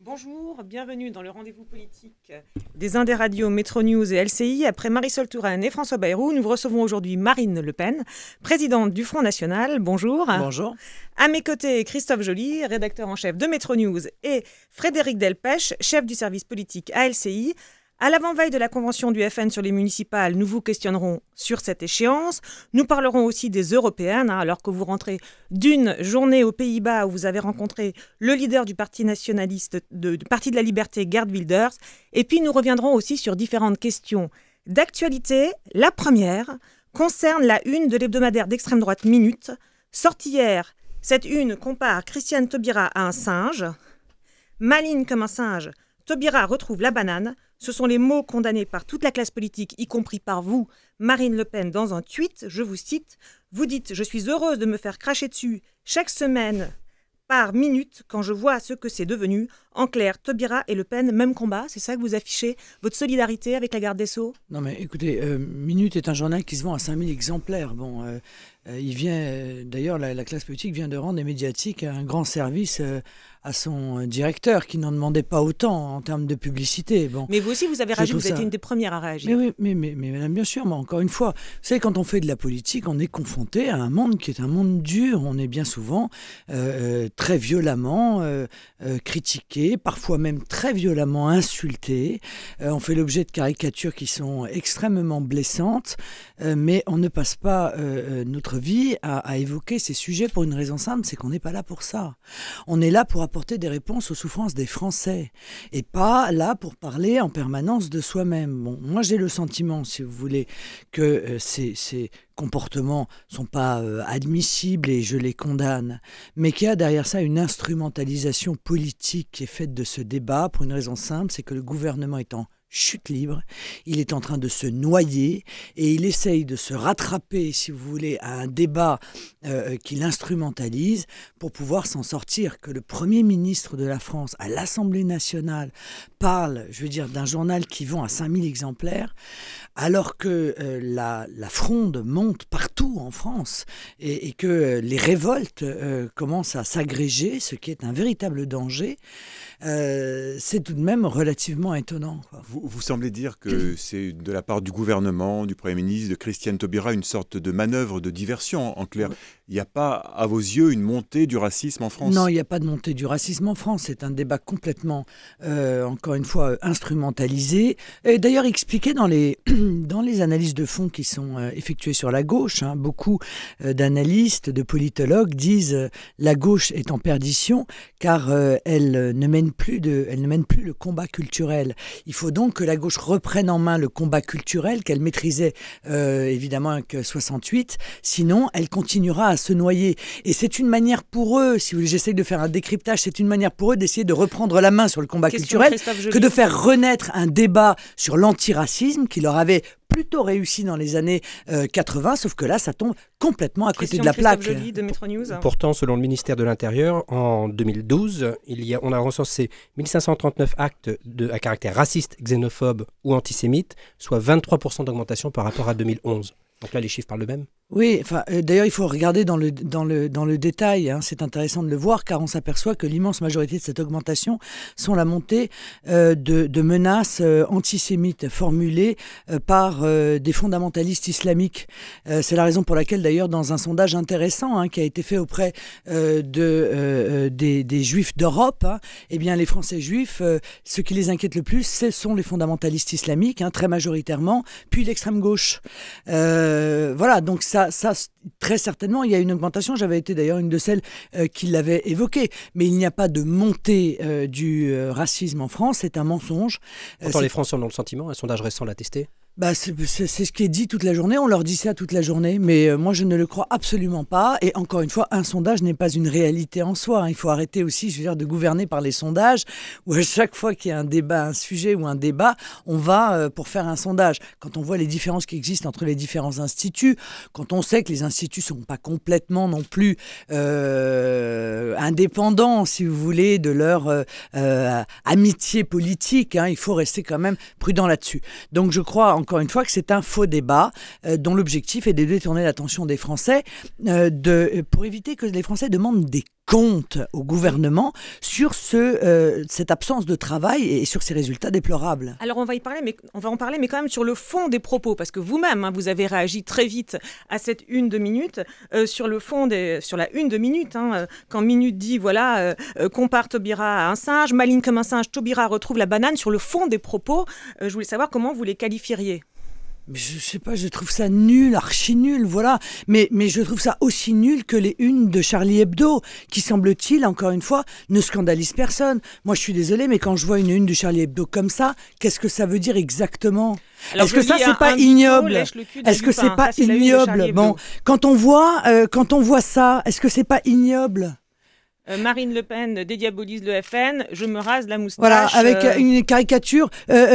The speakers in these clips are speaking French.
Bonjour, bienvenue dans le rendez-vous politique des Indes Radio, Metro News et LCI. Après Marisol Touraine et François Bayrou, nous recevons aujourd'hui Marine Le Pen, présidente du Front National. Bonjour. Bonjour. À mes côtés, Christophe Joly, rédacteur en chef de Metro News, et Frédéric Delpech, chef du service politique à LCI. À l'avant-veille de la convention du FN sur les municipales, nous vous questionnerons sur cette échéance. Nous parlerons aussi des européennes, hein, alors que vous rentrez d'une journée aux Pays-Bas où vous avez rencontré le leader du Parti nationaliste, de, du Parti de la Liberté, Gerd Wilders. Et puis nous reviendrons aussi sur différentes questions d'actualité. La première concerne la une de l'hebdomadaire d'extrême droite Minute, sortie hier. Cette une compare Christiane Taubira à un singe. Maligne comme un singe, Taubira retrouve la banane. Ce sont les mots condamnés par toute la classe politique, y compris par vous, Marine Le Pen, dans un tweet, je vous cite, Vous dites, je suis heureuse de me faire cracher dessus chaque semaine par minute quand je vois ce que c'est devenu. En clair, Tobira et Le Pen, même combat, c'est ça que vous affichez Votre solidarité avec la garde des Sceaux Non mais écoutez, euh, Minute est un journal qui se vend à 5000 exemplaires. Bon, euh, euh, il vient, euh, d'ailleurs, la, classe politique vient de rendre des médiatique un grand service euh, à son directeur, qui n'en demandait pas autant en termes de publicité. Bon, mais vous aussi, vous avez réagi, vous êtes une des premières à réagir. Mais oui, mais, mais, madame, bien sûr, mais encore une fois, vous savez, quand on fait de la politique, on est confronté à un monde qui est un monde dur. On est bien souvent très violemment critiqué, parfois même très violemment insulté. on fait l'objet de caricatures qui sont extrêmement blessantes, mais on ne passe pas notre vie à, évoquer ces sujets pour une raison simple, c'est qu'on n'est pas là pour ça. On est là pour apporter des réponses aux souffrances des Français et pas là pour parler en permanence de soi-même. Bon, moi j'ai le sentiment, si vous voulez, que euh, ces, ces, comportements sont pas euh, admissibles et je les condamne, mais qu'il y a derrière ça une instrumentalisation politique qui est faite de ce débat pour une raison simple, c'est que le gouvernement est en chute libre, il est en train de se noyer et il essaye de se rattraper, si vous voulez, à un débat euh, euh, qu'il instrumentalise pour pouvoir s'en sortir. Que le Premier ministre de la France à l'Assemblée nationale parle, je veux dire, d'un journal qui vend à 5000 exemplaires, alors que euh, la, fronde monte partout en France et, que les révoltes commencent à s'agréger, ce qui est un véritable danger, c'est tout de même relativement étonnant. Vous, semblez dire que c'est de la part du gouvernement, du Premier ministre, de Christiane Taubira, une sorte de manœuvre de diversion, en clair il n'y a pas, à vos yeux, une montée du racisme en France Non, il n'y a pas de montée du racisme en France. C'est un débat complètement, euh, encore une fois, instrumentalisé. Et d'ailleurs, expliqué dans les, dans les analyses de fond qui sont euh, effectuées sur la gauche. Hein, beaucoup euh, d'analystes, de politologues disent la gauche est en perdition car elle, ne mène plus de, elle ne mène plus le combat culturel. Il faut donc que la gauche reprenne en main le combat culturel qu'elle maîtrisait évidemment avec 68. Sinon, elle continuera à se noyer. Et c'est une manière pour eux, si j'essaye de faire un décryptage, c'est une manière pour eux d'essayer de reprendre la main sur le combat culturel que de faire renaître un débat sur l'antiracisme qui leur avait plutôt réussi dans les années 80, euh, sauf que là, ça tombe complètement à côté de la plaque. Pourtant, selon le ministère de l'Intérieur, en 2012, il y a, on a recensé 1539 actes de, à caractère raciste, xénophobe ou antisémite, soit 23% d'augmentation par rapport à 2011. Donc là, les chiffres parlent d'eux-mêmes oui, enfin, euh, d'ailleurs, il faut regarder dans le, dans le, dans le détail. Hein. c'est intéressant de le voir car on s'aperçoit que l'immense majorité de cette augmentation sont la montée euh, de, de, menaces euh, antisémites formulées par des fondamentalistes islamiques. c'est la raison pour laquelle, d'ailleurs, dans un sondage intéressant hein, qui a été fait auprès de, des, juifs d'Europe, hein, eh bien, les Français juifs, ce qui les inquiète le plus, ce sont les fondamentalistes islamiques, hein, très majoritairement, puis l'extrême gauche. voilà, donc ça, très certainement, il y a une augmentation. J'avais été d'ailleurs une de celles euh, qui l'avait évoquée. Mais il n'y a pas de montée euh, du euh, racisme en France. C'est un mensonge. Pourtant, les Français en ont le sentiment. Un sondage récent l'a testé bah c'est ce qui est dit toute la journée, on leur dit ça toute la journée, mais euh, moi je ne le crois absolument pas. Et encore une fois, un sondage n'est pas une réalité en soi. Hein. Il faut arrêter aussi, je veux dire, de gouverner par les sondages, où à chaque fois qu'il y a un débat, un sujet ou un débat, on va euh, pour faire un sondage. Quand on voit les différences qui existent entre les différents instituts, quand on sait que les instituts ne sont pas complètement non plus euh, indépendants, si vous voulez, de leur amitié politique, hein, il faut rester quand même prudent là-dessus. Donc je crois en encore une fois que c'est un faux débat euh, dont l'objectif est de détourner l'attention des Français euh, pour éviter que les Français demandent des compte au gouvernement sur ce, euh, cette absence de travail et sur ces résultats déplorables. Alors on va y parler, mais on va en parler, mais quand même sur le fond des propos, parce que vous-même hein, vous avez réagi très vite à cette une de minutes euh, sur le fond sur la une de minutes, hein, euh, quand minute dit voilà compare Taubira à un singe, maligne comme un singe, Tobira retrouve la banane. Sur le fond des propos, je voulais savoir comment vous les qualifieriez je sais pas, je trouve ça nul, archi nul, voilà. Mais, mais je trouve ça aussi nul que les unes de Charlie Hebdo, qui semble-t-il, encore une fois, ne scandalise personne. Moi, je suis désolée, mais quand je vois une une de Charlie Hebdo comme ça, qu'est-ce que ça veut dire exactement Est-ce que ça, c'est pas ignoble Est-ce que c'est pas ignoble Bon, quand on voit, euh, quand on voit ça, est-ce que c'est pas ignoble euh, Marine Le Pen dédiabolise le FN, je me rase la moustache. Voilà, avec euh. Euh, une caricature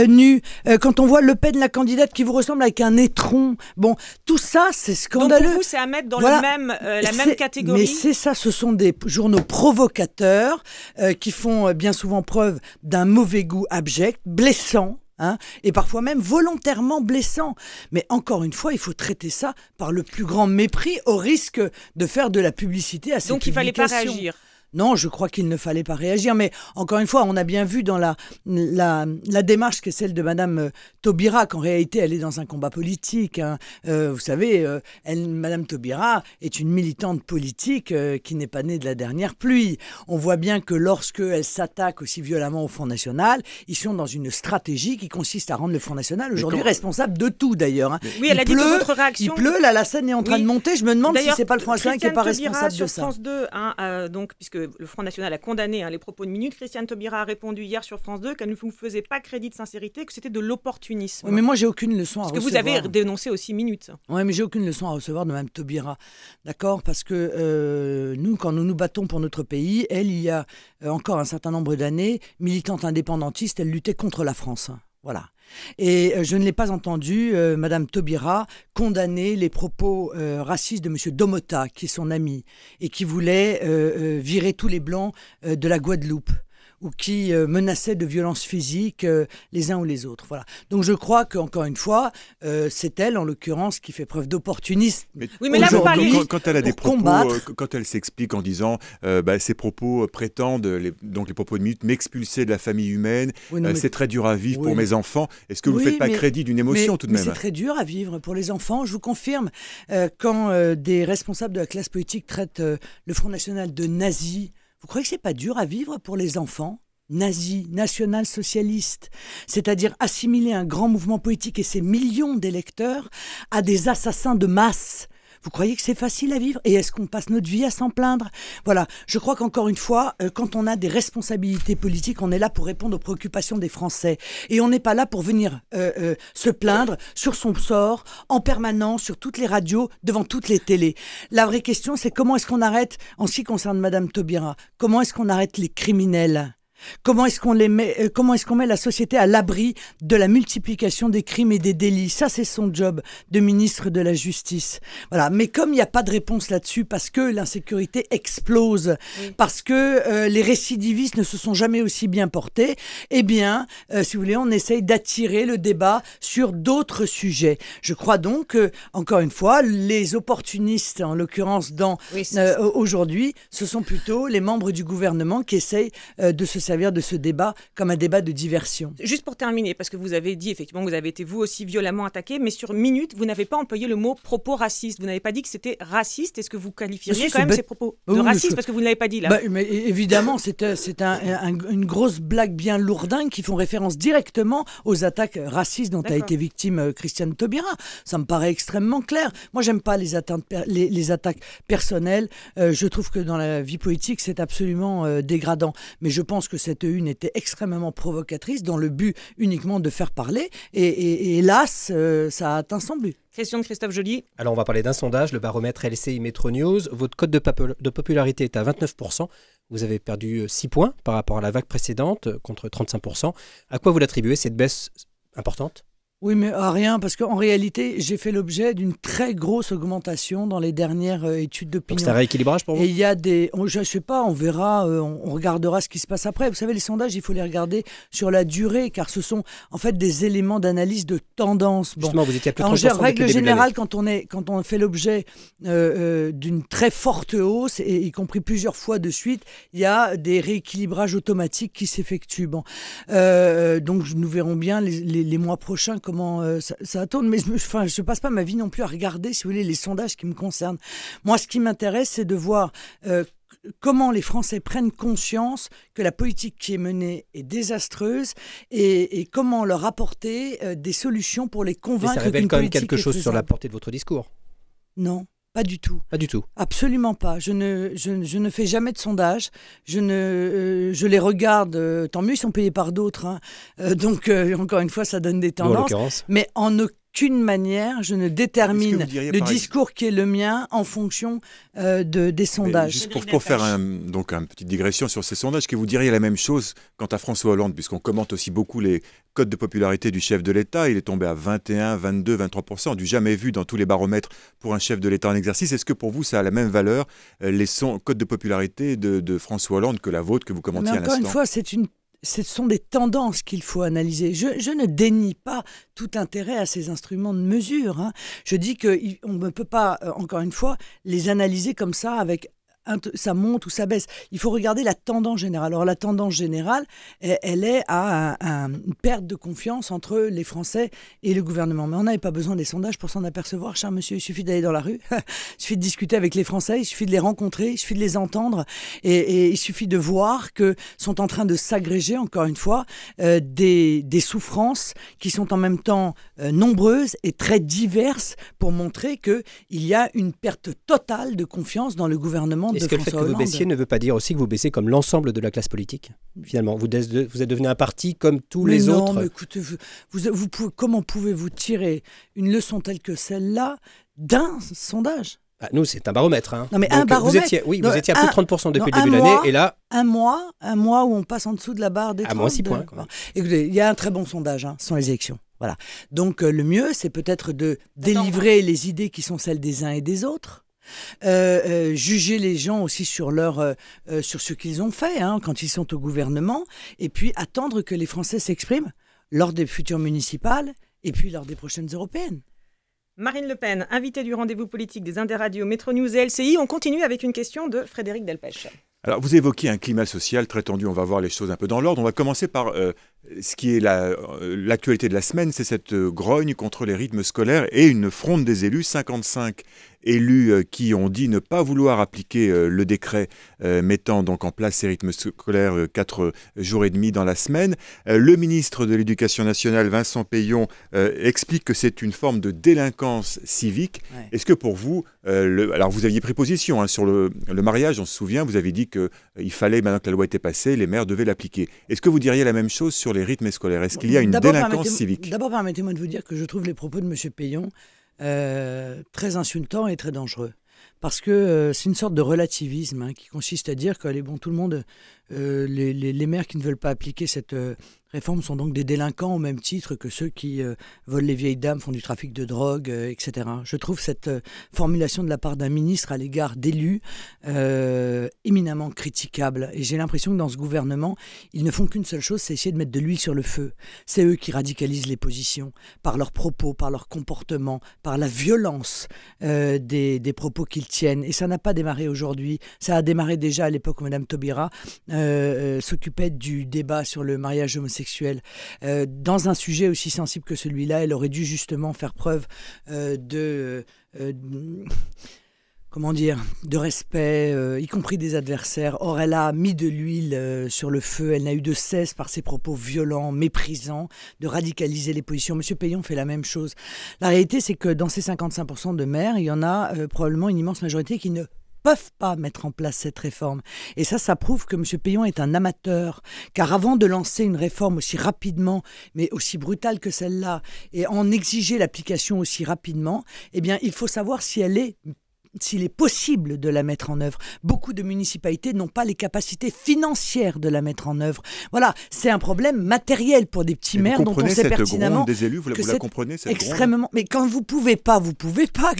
nue. quand on voit Le Pen, la candidate qui vous ressemble avec un étron. Bon, tout ça, c'est scandaleux. Donc pour c'est à mettre dans la même catégorie. Mais c'est ça, ce sont des journaux provocateurs qui font bien souvent preuve d'un mauvais goût abject, blessant. Hein, et parfois même volontairement blessant. Mais encore une fois, il faut traiter ça par le plus grand mépris au risque de faire de la publicité à ces Donc il fallait pas réagir. Non, je crois qu'il ne fallait pas réagir. Mais encore une fois, on a bien vu dans la, la, démarche que celle de Madame euh, Taubira qu'en réalité, elle est dans un combat politique. Hein. Euh, vous savez, euh, Madame Taubira est une militante politique euh, qui n'est pas née de la dernière pluie. On voit bien que lorsque elle s'attaque aussi violemment au Front National, ils sont dans une stratégie qui consiste à rendre le Front National aujourd'hui responsable de tout d'ailleurs. Hein. Oui, elle a dit votre réaction. Il pleut, la scène est en train de monter. Je me demande si c'est pas le Front National qui n'est pas responsable de ça. France 2, hein, puisque le, Front National a condamné hein, les propos de Minute. Christiane Taubira a répondu hier sur France 2 qu'elle ne vous faisait pas crédit de sincérité, que c'était de l'opportunisme. Oui, mais moi, j'ai aucune leçon à recevoir. Parce que vous avez dénoncé aussi Minute. Oui, mais j'ai aucune leçon à recevoir de Mme Taubira. D'accord Parce que euh, nous, quand nous nous battons pour notre pays, elle, il y a euh, encore un certain nombre d'années, militante indépendantiste, elle luttait contre la France. Voilà. Et euh, je ne l'ai pas entendu, euh, Madame Taubira, condamner les propos euh, racistes de Monsieur Domota, qui est son ami, et qui voulait virer tous les blancs de la Guadeloupe ou qui euh, menaçaient de violences physiques euh, les uns ou les autres. Voilà. Donc je crois qu'encore une fois, euh, c'est elle, en l'occurrence, qui fait preuve d'opportunisme. Oui, mais là, vous parlez... quand, quand, elle a des propos, quand elle s'explique en disant ces bah, propos prétendent, les, donc les propos de minute, m'expulser de la famille humaine, c'est très dur à vivre pour mes enfants. Est-ce que vous ne faites pas crédit d'une émotion tout de même C'est très dur à vivre pour les enfants. Je vous confirme, quand des responsables de la classe politique traitent le Front National de nazi, vous croyez que c'est pas dur à vivre pour les enfants nazis, national-socialistes, c'est-à-dire assimiler un grand mouvement politique et ses millions d'électeurs à des assassins de masse vous croyez que c'est facile à vivre Et est-ce qu'on passe notre vie à s'en plaindre Voilà, je crois qu'encore une fois, euh, quand on a des responsabilités politiques, on est là pour répondre aux préoccupations des Français. Et on n'est pas là pour venir euh, euh, se plaindre sur son sort en permanence, sur toutes les radios, devant toutes les télés. La vraie question, c'est comment est-ce qu'on arrête, en ce qui concerne Madame Taubira, comment est-ce qu'on arrête les criminels Comment est-ce qu'on les met, euh, comment est-ce qu'on met la société à l'abri de la multiplication des crimes et des délits Ça, c'est son job de ministre de la Justice. Voilà. Mais comme il n'y a pas de réponse là-dessus, parce que l'insécurité explose, parce que euh, les récidivistes ne se sont jamais aussi bien portés, eh bien, euh, si vous voulez, on essaye d'attirer le débat sur d'autres sujets. Je crois donc encore une fois, les opportunistes, en l'occurrence dans aujourd'hui, ce sont plutôt les membres du gouvernement qui essayent de se servir servir de ce débat comme un débat de diversion. Juste pour terminer, parce que vous avez dit effectivement que vous avez été vous aussi violemment attaqué, mais sur Minute, vous n'avez pas employé le mot propos raciste. Vous n'avez pas dit que c'était raciste. Est-ce que vous qualifieriez quand même ces propos de raciste Parce que vous ne l'avez pas dit là. Bah, mais évidemment, c'est euh, une grosse blague bien lourdingue qui font référence directement aux attaques racistes dont a été victime euh, Christiane Taubira. Ça me paraît extrêmement clair. Moi, j'aime pas les, atteintes, les, attaques personnelles. Euh, je trouve que dans la vie politique, c'est absolument dégradant. Mais je pense que cette une était extrêmement provocatrice dans le but uniquement de faire parler. Et, hélas, euh, ça a atteint son but. Question de Christophe Joly. Alors on va parler d'un sondage, le baromètre LCI Metro News. Votre code de, de popularité est à 29%. Vous avez perdu 6 euh, points par rapport à la vague précédente, euh, contre 35%. À quoi vous l'attribuez cette baisse importante oui, mais à ah, rien, parce qu'en réalité, j'ai fait l'objet d'une très grosse augmentation dans les dernières euh, études d'opinion. C'est un rééquilibrage pour vous Et il y a des. je ne sais pas, on verra, euh, on, regardera ce qui se passe après. Vous savez, les sondages, il faut les regarder sur la durée, car ce sont en fait des éléments d'analyse de tendance. Bon. Justement, vous étiez à plus En règle générale, quand on, est, quand on fait l'objet euh, d'une très forte hausse, et, y compris plusieurs fois de suite, il y a des rééquilibrages automatiques qui s'effectuent. donc, nous verrons bien les mois prochains comment euh, ça, tourne, mais je, enfin, je passe pas ma vie non plus à regarder, si vous voulez, les sondages qui me concernent. Moi, ce qui m'intéresse, c'est de voir euh, comment les Français prennent conscience que la politique qui est menée est désastreuse et, comment leur apporter euh, des solutions pour les convaincre. Mais ça révèle quand même quelque chose sur la portée de votre discours. Non. Pas du tout. Pas du tout. Absolument pas. Je ne, je, ne fais jamais de sondage. Je, ne, euh, je les regarde, euh, tant mieux, ils sont payés par d'autres. Hein. Euh, donc, encore une fois, ça donne des tendances. mais en Qu'une manière, je ne détermine le discours qui est le mien en fonction euh, de, des sondages. juste pour, pour faire donc une petite digression sur ces sondages, que vous diriez la même chose quant à François Hollande, puisqu'on commente aussi beaucoup les codes de popularité du chef de l'État. Il est tombé à 21, 22, 23 du jamais vu dans tous les baromètres pour un chef de l'État en exercice. Est-ce que pour vous, ça a la même valeur, euh, les codes de popularité de, de François Hollande que la vôtre que vous commentiez à l'instant Encore une fois, c'est une ce sont des tendances qu'il faut analyser. Je, ne dénie pas tout intérêt à ces instruments de mesure. Hein. Je dis qu'on ne peut pas, euh, encore une fois, les analyser comme ça avec ça monte ou ça baisse. Il faut regarder la tendance générale. Alors la tendance générale, e, elle, est à, une perte de confiance entre les Français et le gouvernement. Mais on n'avait pas besoin des sondages pour s'en apercevoir, cher monsieur. Il suffit d'aller dans la rue, il suffit de discuter avec les Français, il suffit de les rencontrer, il suffit de les entendre, et, il suffit de voir que sont en train de s'agréger, encore une fois, e, des, souffrances qui sont en même temps e, nombreuses et très diverses pour montrer qu'il y a une perte totale de confiance dans le gouvernement est-ce que le fait que vous baissiez ne veut pas dire aussi que vous baissez comme l'ensemble de la classe politique Finalement, vous, vous êtes devenu un parti comme tous les les non, autres. Mais écoutez, vous, comment pouvez-vous tirer une leçon telle que celle-là d'un sondage bah, nous, c'est un baromètre. Hein. Non, mais un baromètre. Vous étiez, oui, vous étiez à plus de 30% depuis le début de l'année. Et là. Un mois, un mois où on passe en dessous de la barre des 30. À moins 6 points. Écoutez, il y a un très bon sondage hein, sans les élections. Voilà. Donc, euh, le mieux, c'est peut-être de délivrer les idées qui sont celles des uns et des autres euh, euh, juger les gens aussi sur leur euh, sur ce qu'ils ont fait hein, quand ils sont au gouvernement et puis attendre que les Français s'expriment lors des futures municipales et puis lors des prochaines européennes. Marine Le Pen, invitée du rendez-vous politique des Indes Radio, Métro News et LCI, on continue avec une question de Frédéric Delpech. Alors, vous évoquez un climat social très tendu. On va voir les choses un peu dans l'ordre. On va commencer par ce qui est l'actualité de la semaine, c'est cette grogne contre les rythmes scolaires et une fronde des élus. 55 élus euh, qui ont dit ne pas vouloir appliquer euh, le décret euh, mettant donc en place ces rythmes scolaires 4 jours et demi dans la semaine. Le ministre de l'Éducation nationale, Vincent Payon, explique que c'est une forme de délinquance civique. Est-ce que pour vous, alors vous aviez pris position hein, sur le, mariage, on se souvient, vous avez dit qu'il fallait, maintenant que la loi était passée, les maires devaient l'appliquer. Est-ce que vous diriez la même chose sur les rythmes scolaires Est-ce qu'il y a une délinquance civique D'abord, permettez-moi de vous dire que je trouve les propos de M. Payon euh, très insultant et très dangereux. Parce que euh, c'est une sorte de relativisme hein, qui consiste à dire que est bon, tout le monde, euh, les, les, les, maires qui ne veulent pas appliquer cette, réformes sont donc des délinquants au même titre que ceux qui euh, volent les vieilles dames, font du trafic de drogue, euh, etc. Je trouve cette euh, formulation de la part d'un ministre à l'égard d'élus éminemment critiquable. Et j'ai l'impression que dans ce gouvernement, ils ne font qu'une seule chose, c'est essayer de mettre de l'huile sur le feu. C'est eux qui radicalisent les positions par leurs propos, par leur comportement, par la violence des, des, propos qu'ils tiennent. Et ça n'a pas démarré aujourd'hui. Ça a démarré déjà à l'époque où Mme Taubira s'occupait du débat sur le mariage homosexuel euh, dans un sujet aussi sensible que celui-là, elle aurait dû justement faire preuve euh, de, euh, Comment dire, de respect, y compris des adversaires. Or, elle a mis de l'huile sur le feu. Elle n'a eu de cesse, par ses propos violents, méprisants, de radicaliser les positions. Monsieur Payon fait la même chose. La réalité, c'est que dans ces 55% de maires, il y en a probablement une immense majorité qui ne peuvent pas mettre en place cette réforme. Et ça, ça prouve que M. Payon est un amateur, car avant de lancer une réforme aussi rapidement, mais aussi brutale que celle-là, et en exiger l'application aussi rapidement, eh bien, il faut savoir si elle est s'il est possible de la mettre en œuvre. Beaucoup de municipalités n'ont pas les capacités financières de la mettre en œuvre. Voilà, c'est un problème matériel pour des petits maires dont on sait pertinemment des élus, vous la, vous comprenez cette extrêmement. Mais quand vous pouvez pas, vous pouvez pas.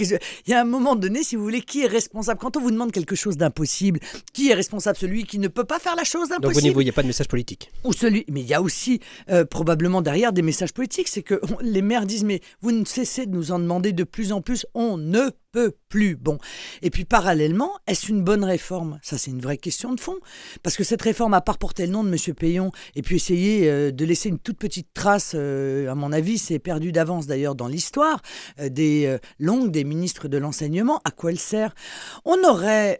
Il y a un moment donné, si vous voulez, qui est responsable Quand on vous demande quelque chose d'impossible, qui est responsable Celui qui ne peut pas faire la chose impossible. Donc au niveau, il n'y a pas de message politique. Ou celui, mais il y a aussi euh, probablement derrière des messages politiques, c'est que les maires disent mais vous ne cessez de nous en demander de plus en plus, on ne peu, plus. Bon. Et puis parallèlement, est-ce une bonne réforme Ça, c'est une vraie question de fond. Parce que cette réforme, à part porter le nom de M. Payon et puis essayer euh, de laisser une toute petite trace, euh, à mon avis, c'est perdu d'avance d'ailleurs dans l'histoire euh, des longues des ministres de l'enseignement, à quoi elle sert On aurait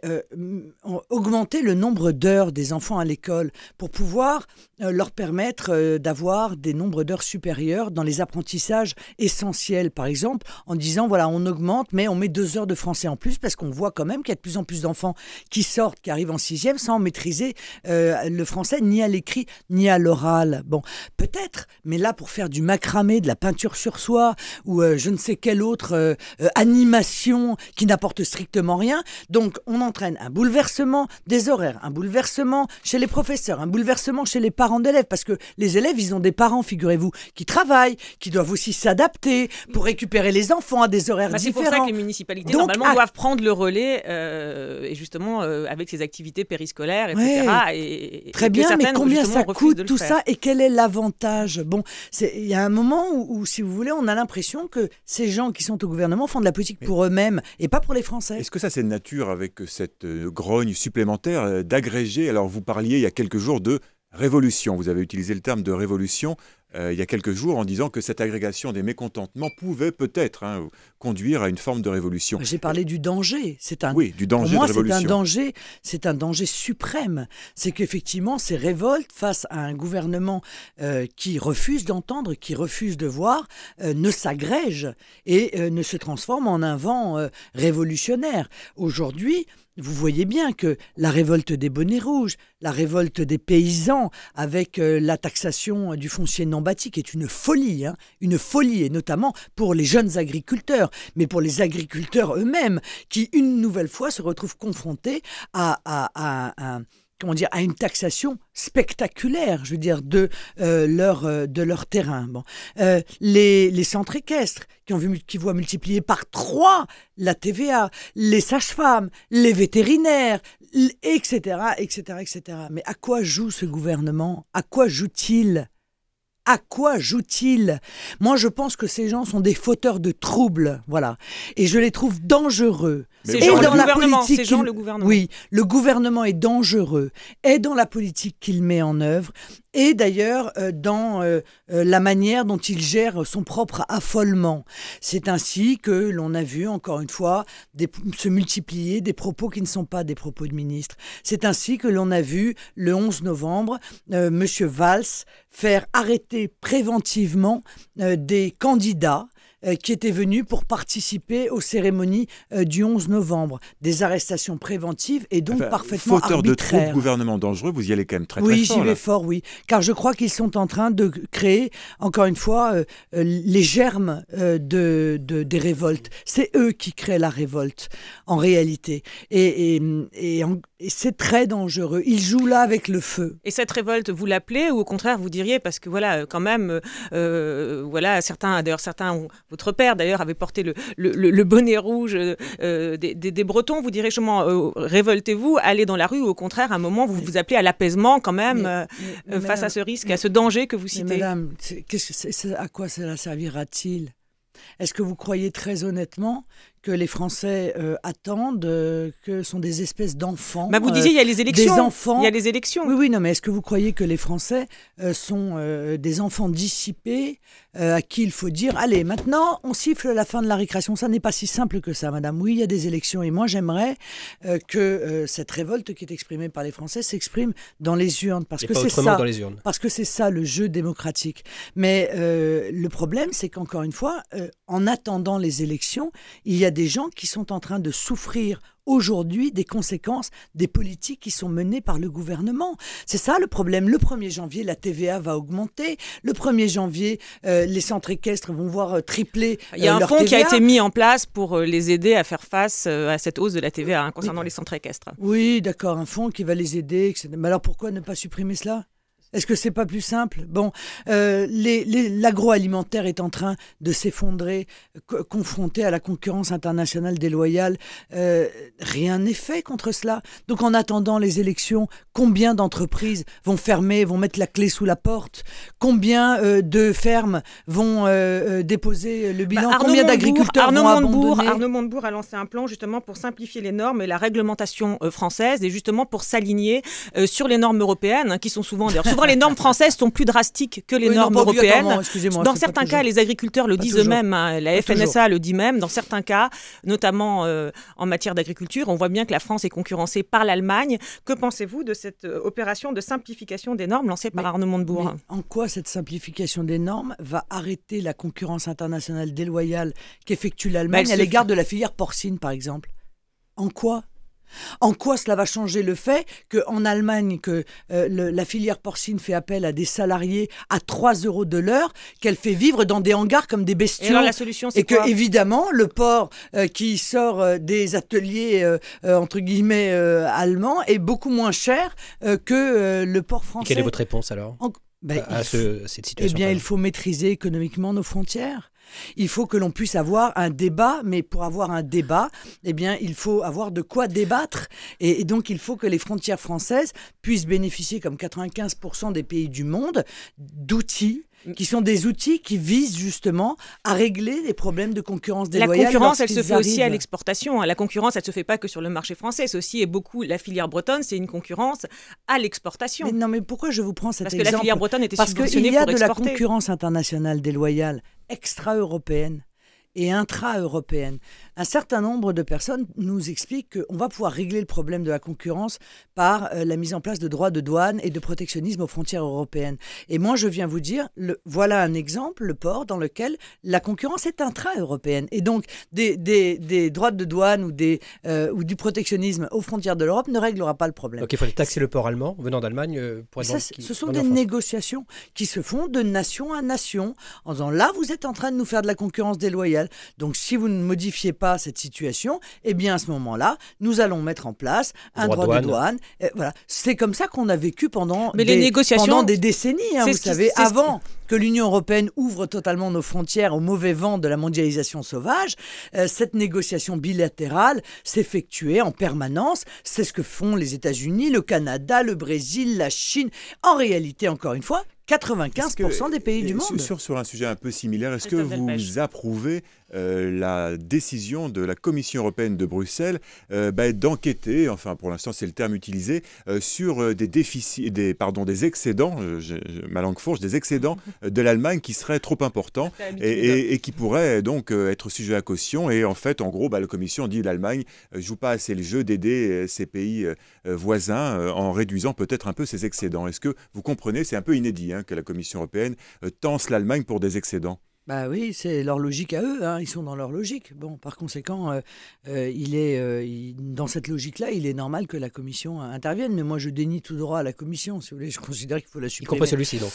augmenté le nombre d'heures des enfants à l'école pour pouvoir euh, leur permettre euh, d'avoir des nombres d'heures supérieurs dans les apprentissages essentiels, par exemple, en disant, voilà, on augmente, mais on met deux heures de français en plus, parce qu'on voit quand même qu'il y a de plus en plus d'enfants qui sortent, qui arrivent en sixième sans maîtriser euh, le français, ni à l'écrit, ni à l'oral. Bon, peut-être, mais là, pour faire du macramé, de la peinture sur soi, ou je ne sais quelle autre animation qui n'apporte strictement rien, donc on entraîne un bouleversement des horaires, un bouleversement chez les professeurs, un bouleversement chez les parents, d'élèves, parce que les élèves, ils ont des parents, figurez-vous, qui travaillent, qui doivent aussi s'adapter pour récupérer les enfants à des horaires différents. Bah, c'est pour ça que les municipalités, normalement, doivent prendre le relais, euh, et justement, euh, avec ces activités périscolaires, etc. Très bien, mais combien ça coûte tout ça, et quel est l'avantage Bon, il y a un moment où, si vous voulez, on a l'impression que ces gens qui sont au gouvernement font de la politique pour eux-mêmes, et pas pour les Français. Est-ce que ça, c'est de nature avec cette euh, grogne supplémentaire d'agréger Alors, vous parliez il y a quelques jours de révolution. Vous avez utilisé le terme de révolution euh, il y a quelques jours en disant que cette agrégation des mécontentements pouvait peut-être hein, conduire à une forme de révolution. J'ai parlé du danger. C'est un oui, du danger pour moi, c'est un danger, c'est un danger suprême. C'est qu'effectivement ces révoltes face à un gouvernement euh, qui refuse d'entendre, qui refuse de voir, euh, ne s'agrègent et ne se transforment en un vent révolutionnaire. Aujourd'hui, vous voyez bien que la révolte des bonnets rouges, la révolte des paysans avec euh, la taxation du foncier non est une folie, hein, une folie, et notamment pour les jeunes agriculteurs, mais pour les agriculteurs eux-mêmes, qui une nouvelle fois se retrouvent confrontés à, à, à à une taxation spectaculaire, je veux dire, de, euh, leur, euh, de leur terrain. Bon. Euh, les, les, centres équestres qui, ont vu, qui voient multiplier par trois la TVA, les sages-femmes, les vétérinaires, etc., etc., etc. Mais à quoi joue ce gouvernement À quoi joue-t-il à quoi joue-t-il Moi, je pense que ces gens sont des fauteurs de troubles, voilà. Et je les trouve dangereux. Ces dans le gouvernement. Oui, le gouvernement est dangereux, et dans la politique qu'il met en œuvre, et d'ailleurs euh, dans euh, euh, la manière dont il gère son propre affolement. C'est ainsi que l'on a vu, encore une fois, se multiplier des propos qui ne sont pas des propos de ministre. C'est ainsi que l'on a vu, le 11 novembre, M. Valls faire arrêter préventivement des candidats euh, qui étaient venus pour participer aux cérémonies euh, du 11 novembre. Des arrestations préventives et donc parfaitement fauteur Fauteurs de troubles, gouvernement dangereux, vous y allez quand même très, très fort. Oui, j'y vais fort, oui. Car je crois qu'ils sont en train de créer, encore une fois, euh, les germes de, des révoltes. C'est eux qui créent la révolte, en réalité. Et, c'est très dangereux. Ils jouent là avec le feu. Et cette révolte, vous l'appelez ou au contraire, vous diriez, parce que voilà, quand même, voilà, certains, d'ailleurs, certains ont votre père, d'ailleurs, avait porté le, bonnet rouge euh, des, Bretons. Vous direz justement, euh, révoltez-vous, allez dans la rue, ou au contraire, à un moment, vous vous appelez à l'apaisement quand même euh, face à ce risque, à ce danger que vous citez. madame, à quoi cela servira-t-il Est-ce que vous croyez très honnêtement que les Français euh, attendent, euh, que sont des espèces d'enfants. Bah vous disiez, il y a les euh, élections. enfants. Il y a les élections. Oui, oui, non, mais est-ce que vous croyez que les Français sont des enfants dissipés à qui il faut dire Allez, maintenant, on siffle la fin de la récréation. Ça n'est pas si simple que ça, madame. Oui, il y a des élections. Et moi, j'aimerais que cette révolte qui est exprimée par les Français s'exprime dans les urnes. Parce que c'est ça. Dans les urnes. Parce que c'est ça le jeu démocratique. Mais le problème, c'est qu'encore une fois, en attendant les élections, il y a des gens qui sont en train de souffrir aujourd'hui des conséquences des politiques qui sont menées par le gouvernement. C'est ça le problème. Le 1er janvier, la TVA va augmenter. Le 1er janvier, euh, les centres équestres vont voir euh, tripler. Il y a euh, un fonds qui a été mis en place pour les aider à faire face à cette hausse de la TVA hein, concernant les centres équestres. Oui, d'accord, un fonds qui va les aider. Mais alors pourquoi ne pas supprimer cela est-ce que c'est pas plus simple Bon, euh, l'agroalimentaire les, est en train de s'effondrer, confronté à la concurrence internationale déloyale. Euh, rien n'est fait contre cela. Donc, en attendant les élections, combien d'entreprises vont fermer, vont mettre la clé sous la porte Combien euh, de fermes vont euh, déposer le bilan bah, Combien d'agriculteurs vont abandonner Arnaud Montebourg a lancé un plan justement pour simplifier les normes et la réglementation française et justement pour s'aligner sur les normes européennes hein, qui sont souvent d'ailleurs les normes françaises sont plus drastiques que les normes européennes. Dans certains cas, les agriculteurs le disent eux-mêmes. Hein, la FNSA le dit même. Dans certains cas, notamment euh, en matière d'agriculture, on voit bien que la France est concurrencée par l'Allemagne. Que pensez-vous de cette euh, opération de simplification des normes lancée par Arnaud Montebourg En quoi cette simplification des normes va arrêter la concurrence internationale déloyale qu'effectue bah, l'Allemagne à l'égard de la filière porcine, par exemple En quoi en quoi cela va changer le fait qu'en Allemagne, que euh, la filière porcine fait appel à des salariés à 3 euros de l'heure, qu'elle fait vivre dans des hangars comme des bestioles Et que évidemment, le porc euh, qui sort euh, des ateliers entre guillemets allemands est beaucoup moins cher que le porc français. quelle est votre réponse alors ben, à cette eh situation Eh bien, il faut maîtriser économiquement nos frontières. Il faut que l'on puisse avoir un débat, mais pour avoir un débat, eh bien, il faut avoir de quoi débattre. Et, et donc, il faut que les frontières françaises puissent bénéficier, comme 95% des pays du monde, d'outils Mm. qui sont des outils qui visent justement à régler les problèmes de concurrence déloyale. La concurrence, elle se fait aussi à l'exportation. Hein. La concurrence, elle ne se fait pas que sur le marché français. C'est aussi beaucoup la filière bretonne, c'est une concurrence à l'exportation. non, mais pourquoi je vous prends cet Parce exemple Parce que la filière bretonne était Parce qu'il y a de la concurrence internationale déloyale extra-européenne et intra-européenne. Un certain nombre de personnes nous expliquent qu'on va pouvoir régler le problème de la concurrence par euh, la mise en place de droits de douane et de protectionnisme aux frontières européennes. Et moi, je viens vous dire, le, voilà un exemple, le port dans lequel la concurrence est intra-européenne. Et donc, des, droits de douane ou, des, euh, ou du protectionnisme aux frontières de l'Europe ne réglera pas le problème. Donc, il faudrait taxer le port allemand venant d'Allemagne euh, pour être Ce sont des négociations qui se font de nation à nation en disant là, vous êtes en train de nous faire de la concurrence déloyale. Donc, si vous ne modifiez pas cette situation, eh bien à ce moment-là, nous allons mettre en place un droit, de douane. voilà, c'est comme ça qu'on a vécu pendant des, négociations, pendant des décennies. Hein, vous savez, avant que l'Union européenne ouvre totalement nos frontières au mauvais vent de la mondialisation sauvage, euh, cette négociation bilatérale s'effectuait en permanence. C'est ce que font les États-Unis, le Canada, le Brésil, la Chine. En réalité, encore une fois, 95% des pays du monde. sûr, sur un sujet un peu similaire, est-ce que vous approuvez euh, la décision de la Commission européenne de Bruxelles euh, bah, d'enquêter, enfin pour l'instant c'est le terme utilisé, euh, sur des déficits, des, pardon, des excédents, ma langue fourche, des excédents de l'Allemagne qui seraient trop importants et, qui pourraient donc être sujets à caution. Et en fait, en gros, bah, la Commission dit l'Allemagne joue pas assez le jeu d'aider ses pays voisins en réduisant peut-être un peu ses excédents. Est-ce que vous comprenez C'est un peu inédit hein, que la Commission européenne tense l'Allemagne pour des excédents. Bah oui, c'est leur logique à eux, hein, ils sont dans leur logique. Bon, par conséquent, euh, euh, il est, euh, dans cette logique-là, il est normal que la commission intervienne, mais moi je dénie tout droit à la commission, si vous voulez, je considère qu'il faut la supprimer. Y compris celui-ci, donc.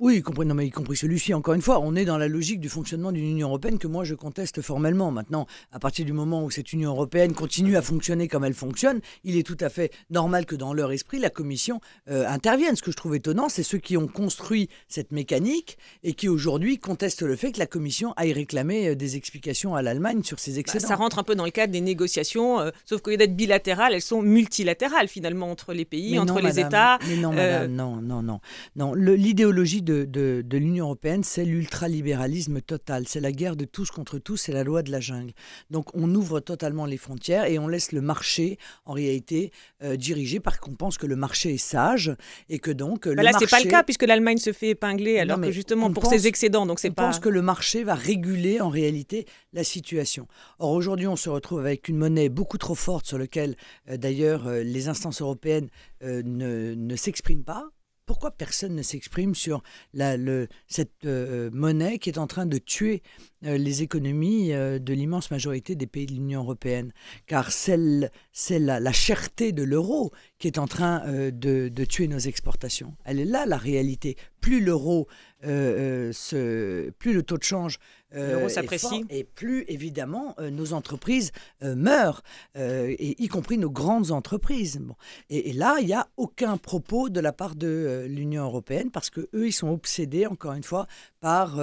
Oui, y compris, compris celui-ci, encore une fois, on est dans la logique du fonctionnement d'une Union européenne que moi je conteste formellement. Maintenant, à partir du moment où cette Union européenne continue à fonctionner comme elle fonctionne, il est tout à fait normal que dans leur esprit, la Commission euh, intervienne. Ce que je trouve étonnant, c'est ceux qui ont construit cette mécanique et qui aujourd'hui contestent le fait que la Commission aille réclamer euh, des explications à l'Allemagne sur ces excès. Bah, ça rentre un peu dans le cadre des négociations, euh, sauf qu'au lieu d'être bilatérales, elles sont multilatérales finalement entre les pays, entre les États. Mais non, madame, non, non, non. non L'idéologie de, l'Union européenne, c'est l'ultralibéralisme total. C'est la guerre de tous contre tous, c'est la loi de la jungle. Donc on ouvre totalement les frontières et on laisse le marché, en réalité, euh, dirigé par qu'on pense que le marché est sage et que donc. Bah là, c'est pas le cas puisque l'Allemagne se fait épingler alors que justement pour ses excédents. Donc c'est pas. pense que le marché va réguler en réalité la situation. Or aujourd'hui, on se retrouve avec une monnaie beaucoup trop forte sur laquelle euh, d'ailleurs euh, les instances européennes ne s'expriment pas pourquoi personne ne s'exprime sur cette euh, monnaie qui est en train de tuer euh, les économies euh, de l'immense majorité des pays de l'Union européenne Car c'est la, cherté de l'euro qui est en train de, tuer nos exportations. Elle est là la réalité. Plus l'euro euh, euh, plus le taux de change euh, et plus évidemment euh, nos entreprises meurent, et, y compris nos grandes entreprises. Et, là, il n'y a aucun propos de la part de l'Union européenne parce que eux, ils sont obsédés encore une fois par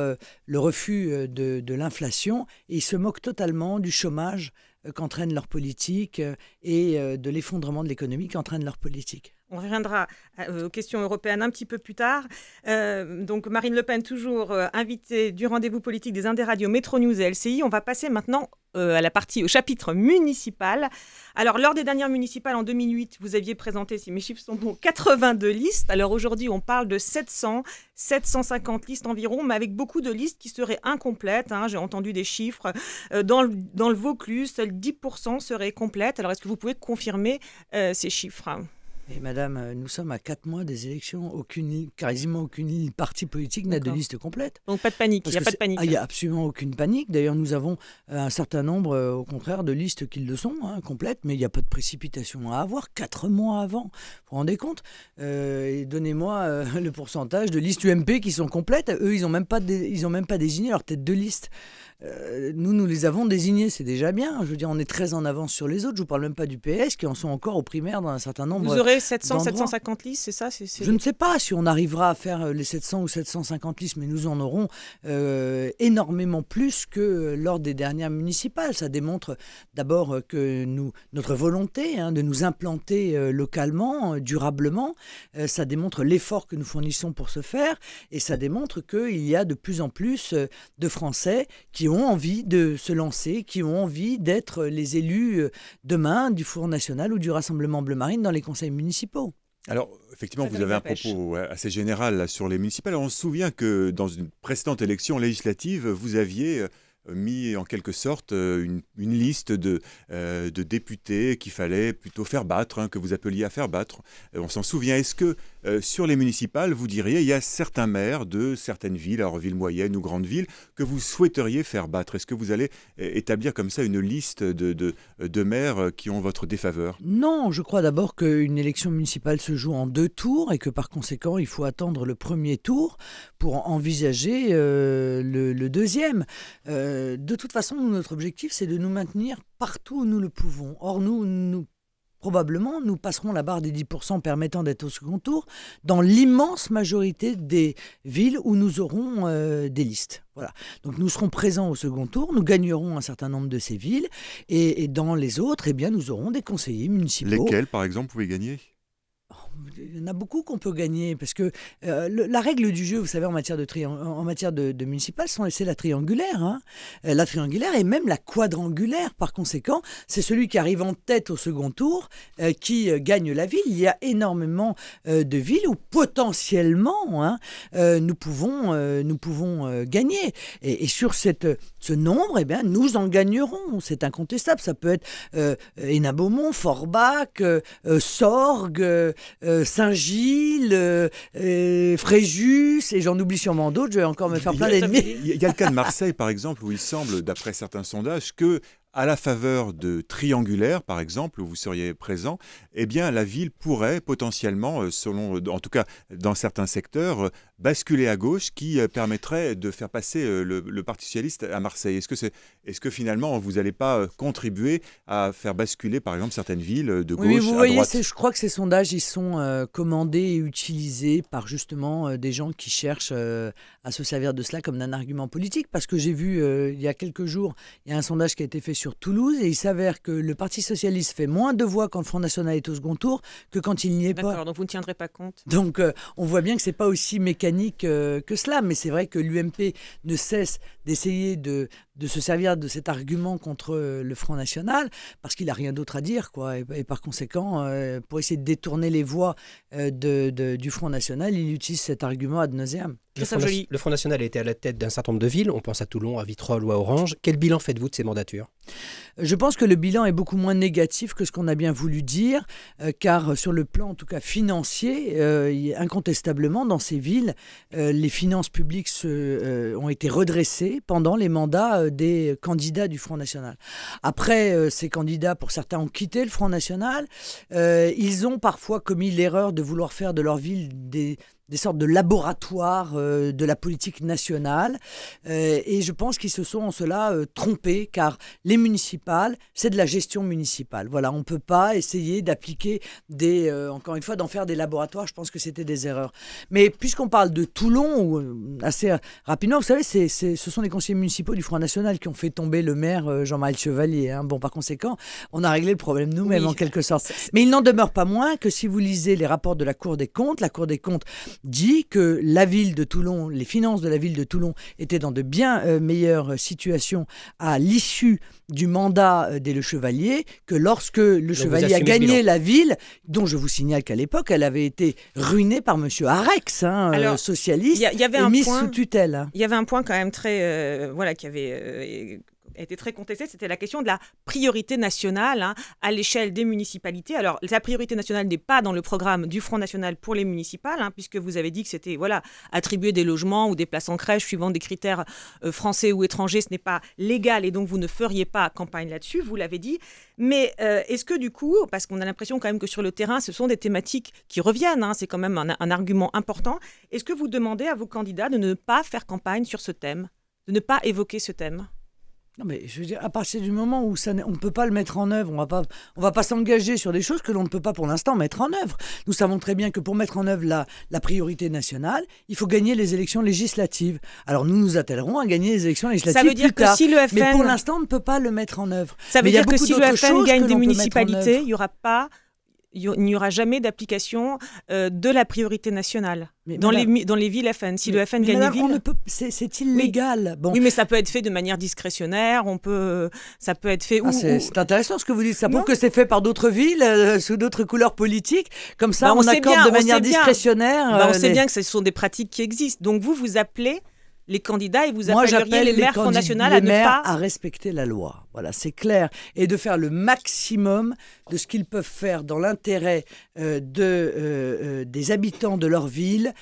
le refus de, de l'inflation et ils se moquent totalement du chômage qu'entraîne leur politique et de l'effondrement de l'économie qu'entraîne leur politique. On reviendra euh, aux questions européennes un petit peu plus tard. Euh, donc Marine Le Pen, toujours euh, invitée du rendez-vous politique des Indes radios Métro News et LCI. On va passer maintenant à la partie, au chapitre municipal. Alors lors des dernières municipales en 2008, vous aviez présenté, si mes chiffres sont bons, 82 listes. Alors aujourd'hui, on parle de 700, 750 listes environ, mais avec beaucoup de listes qui seraient incomplètes. Hein. J'ai entendu des chiffres. dans, le, dans le Vaucluse, seuls 10% seraient complètes. Alors est-ce que vous pouvez confirmer ces chiffres et madame, euh, nous sommes à 4 mois des élections. Aucune, quasiment aucune parti politique n'a de liste complète. Donc pas de panique, il n'y a pas de panique. Ah, il n'y a absolument aucune panique. D'ailleurs, nous avons euh, un certain nombre, euh, au contraire, de listes qui le sont, hein, complètes, mais il n'y a pas de précipitation à avoir. 4 mois avant, vous vous rendez compte donnez-moi le pourcentage de listes UMP qui sont complètes. Eux, ils n'ont même, pas ils même pas désigné leur tête de liste. nous, nous les avons désignés, c'est déjà bien. Je veux dire, on est très en avance sur les autres. Je ne vous parle même pas du PS qui en sont encore aux primaires dans un certain nombre. Vous aurez 700, 750 listes, c'est ça Je ne sais pas si on arrivera à faire euh, les 700 ou 750 listes, mais nous en aurons euh, énormément plus que euh, lors des dernières municipales. Ça démontre d'abord que nous, notre volonté hein, de nous implanter localement, durablement, ça démontre l'effort que nous fournissons pour ce faire, et ça démontre qu'il y a de plus en plus de Français qui ont envie de se lancer, qui ont envie d'être les élus demain du Four national ou du Rassemblement bleu marine dans les conseils municipaux. Alors, effectivement, vous avez un propos assez général sur les municipales. on se souvient que dans une précédente élection législative, vous aviez euh, mis en quelque sorte euh, une, liste euh, de, députés qu'il fallait plutôt faire battre, hein, que vous appeliez à faire battre. On s'en souvient. Est-ce que euh, sur les municipales, vous diriez, il y a certains maires de certaines villes, alors villes moyennes ou grandes villes, que vous souhaiteriez faire battre. Est-ce que vous allez établir comme ça une liste de, de, maires euh, qui ont votre défaveur Non, je crois d'abord qu'une élection municipale se joue en deux tours et que par conséquent, il faut attendre le premier tour pour envisager euh, le, deuxième. de toute façon, notre objectif, c'est de nous maintenir partout où nous le pouvons. Or, nous, nous probablement, nous passerons la barre des 10% permettant d'être au second tour dans l'immense majorité des villes où nous aurons euh, des listes. Voilà. Donc nous serons présents au second tour, nous gagnerons un certain nombre de ces villes, et, dans les autres, eh bien, nous aurons des conseillers municipaux. Lesquels, par exemple, vous pouvez gagner oh, il y en a beaucoup qu'on peut gagner parce que euh, la règle du jeu, vous savez, en matière de, tri en, matière de, de municipal, c'est la triangulaire. Hein. Euh, la triangulaire et même la quadrangulaire, par conséquent, c'est celui qui arrive en tête au second tour euh, qui gagne la ville. Il y a énormément de villes où potentiellement hein, nous pouvons, nous pouvons gagner. Et, sur cette, ce nombre, eh bien, nous en gagnerons. C'est incontestable. Ça peut être Hénin-Beaumont, Forbach, Sorgue, Saint-Gilles, euh, euh, Fréjus, et j'en oublie sûrement d'autres, je vais encore me faire plein d'ennemis. Il y a le cas de Marseille, par exemple, où il semble, d'après certains sondages, que à la faveur de triangulaire, par exemple, où vous seriez présent, eh bien, la ville pourrait potentiellement, euh, selon, en tout cas dans certains secteurs, basculer à gauche qui euh, permettrait de faire passer euh, le, Parti socialiste à Marseille. Est-ce que, est, ce que, finalement, vous n'allez pas euh, contribuer à faire basculer, par exemple, certaines villes de gauche oui, vous voyez, droite Je crois que ces sondages, ils sont commandés et utilisés par justement des gens qui cherchent à se servir de cela comme d'un argument politique. Parce que j'ai vu il y a quelques jours, il y a un sondage qui a été fait sur Toulouse et il s'avère que le Parti socialiste fait moins de voix quand le Front national est au second tour que quand il n'y est pas. D'accord, donc vous ne tiendrez pas compte. Donc on voit bien que c'est pas aussi mécanique euh, que cela, mais c'est vrai que l'UMP ne cesse d'essayer de, de se servir de cet argument contre euh, le Front National, parce qu'il n'a rien d'autre à dire, quoi. Et, par conséquent, euh, pour essayer de détourner les voix euh, de, du Front National, il utilise cet argument ad nauseam. Le Front, joli. le Front National a été à la tête d'un certain nombre de villes, on pense à Toulon, à Vitrolles ou à Orange. Quel bilan faites-vous de ces mandatures Je pense que le bilan est beaucoup moins négatif que ce qu'on a bien voulu dire, car sur le plan en tout cas financier, incontestablement, dans ces villes, les finances publiques se, ont été redressées pendant les mandats euh, des candidats du Front National. Après, euh, ces candidats, pour certains, ont quitté le Front National. Euh, ils ont parfois commis l'erreur de vouloir faire de leur ville des des sortes de laboratoires euh, de la politique nationale. Euh, et je pense qu'ils se sont en cela euh, trompés, car les municipales, c'est de la gestion municipale. Voilà, on ne peut pas essayer d'appliquer des, encore une fois, d'en faire des laboratoires. Je pense que c'était des erreurs. Mais puisqu'on parle de Toulon, assez rapidement, vous savez, c'est, ce sont les conseillers municipaux du Front National qui ont fait tomber le maire Jean-Marie Chevalier. Hein. Bon, par conséquent, on a réglé le problème nous-mêmes, en quelque sorte. Mais il n'en demeure pas moins que si vous lisez les rapports de la Cour des comptes, la Cour des comptes dit que la ville de Toulon, les finances de la ville de Toulon étaient dans de bien euh, meilleures situations à l'issue du mandat euh, des Le Chevalier que lorsque Le Chevalier a gagné la ville, dont je vous signale qu'à l'époque, elle avait été ruinée par M. Arex, hein, socialiste, mis mise sous tutelle. Il y avait un point quand même très... Euh, voilà, qui avait était très contestée, c'était la question de la priorité nationale hein, à l'échelle des municipalités. Alors, la priorité nationale n'est pas dans le programme du Front National pour les municipales, hein, puisque vous avez dit que c'était voilà, attribuer des logements ou des places en crèche suivant des critères euh, français ou étrangers, ce n'est pas légal et donc vous ne feriez pas campagne là-dessus, vous l'avez dit. Mais euh, est-ce que du coup, parce qu'on a l'impression quand même que sur le terrain, ce sont des thématiques qui reviennent, hein, c'est quand même un argument important, est-ce que vous demandez à vos candidats de ne pas faire campagne sur ce thème, de ne pas évoquer ce thème non, mais je veux dire, à partir du moment où ça, on ne peut pas le mettre en œuvre, on ne va pas s'engager sur des choses que l'on ne peut pas pour l'instant mettre en œuvre. Nous savons très bien que pour mettre en œuvre la, la priorité nationale, il faut gagner les élections législatives. Alors nous nous attellerons à gagner les élections législatives. Ça veut dire que si le FN... Mais pour l'instant, on ne peut pas le mettre en œuvre. Ça veut dire que si le FN gagne des municipalités, il n'y aura pas il n'y aura jamais d'application euh, de la priorité nationale dans, les, dans les villes FN. Si le FN gagne les villes... C'est illégal. Oui. Bon. oui, mais ça peut être fait de manière discrétionnaire, on peut, ça peut être fait... Ah, c'est intéressant ce que vous dites, ça prouve que c'est fait par d'autres villes, euh, sous d'autres couleurs politiques, comme ça bah, on, accorde de manière discrétionnaire... on sait bien que ce sont des pratiques qui existent. Donc vous, vous appelez les candidats et vous appelleriez les, maires à ne pas... à respecter la loi. Voilà, c'est clair. Et de faire le maximum de ce qu'ils peuvent faire dans l'intérêt euh, de, euh, euh, des habitants de leur ville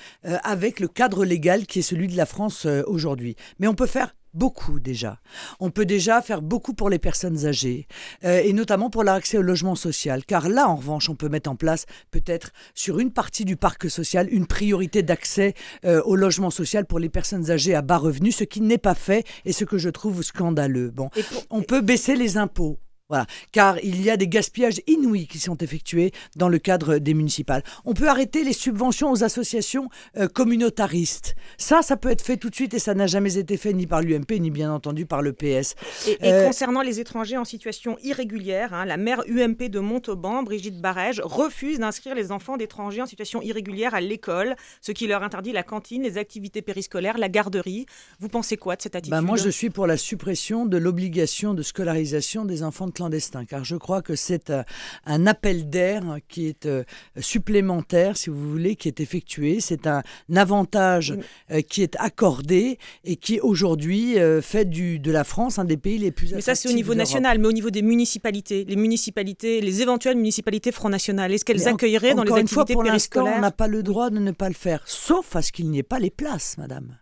avec le cadre légal qui est celui de la France aujourd'hui. Mais on peut faire beaucoup déjà. On peut déjà faire beaucoup pour les personnes âgées euh, et notamment pour leur accès au logement social. Car là, en revanche, on peut mettre en place peut-être sur une partie du parc social une priorité d'accès euh, au logement social pour les personnes âgées à bas revenus, ce qui n'est pas fait et ce que je trouve scandaleux. Bon, on peut baisser les impôts. Voilà. Car il y a des gaspillages inouïs qui sont effectués dans le cadre des municipales. On peut arrêter les subventions aux associations euh, communautaristes. Ça, ça peut être fait tout de suite et ça n'a jamais été fait ni par l'UMP ni bien entendu par le PS. Et, euh, concernant les étrangers en situation irrégulière, hein, la maire UMP de Montauban, Brigitte Barège, refuse d'inscrire les enfants d'étrangers en situation irrégulière à l'école, ce qui leur interdit la cantine, les activités périscolaires, la garderie. Vous pensez quoi de cette bah, attitude Moi, je suis pour la suppression de l'obligation de scolarisation des enfants de clandestin, car je crois que c'est euh, un appel d'air hein, qui est euh, supplémentaire, si vous voulez, qui est effectué. C'est un avantage euh, qui est accordé et qui aujourd'hui fait du, de la France un des pays les plus. Mais ça, c'est au niveau national, mais au niveau des municipalités, les municipalités, les éventuelles municipalités Front National, est-ce qu'elles accueilleraient dans les activités une périscolaires On n'a pas le droit de ne pas le faire, sauf à ce qu'il n'y ait pas les places, Madame.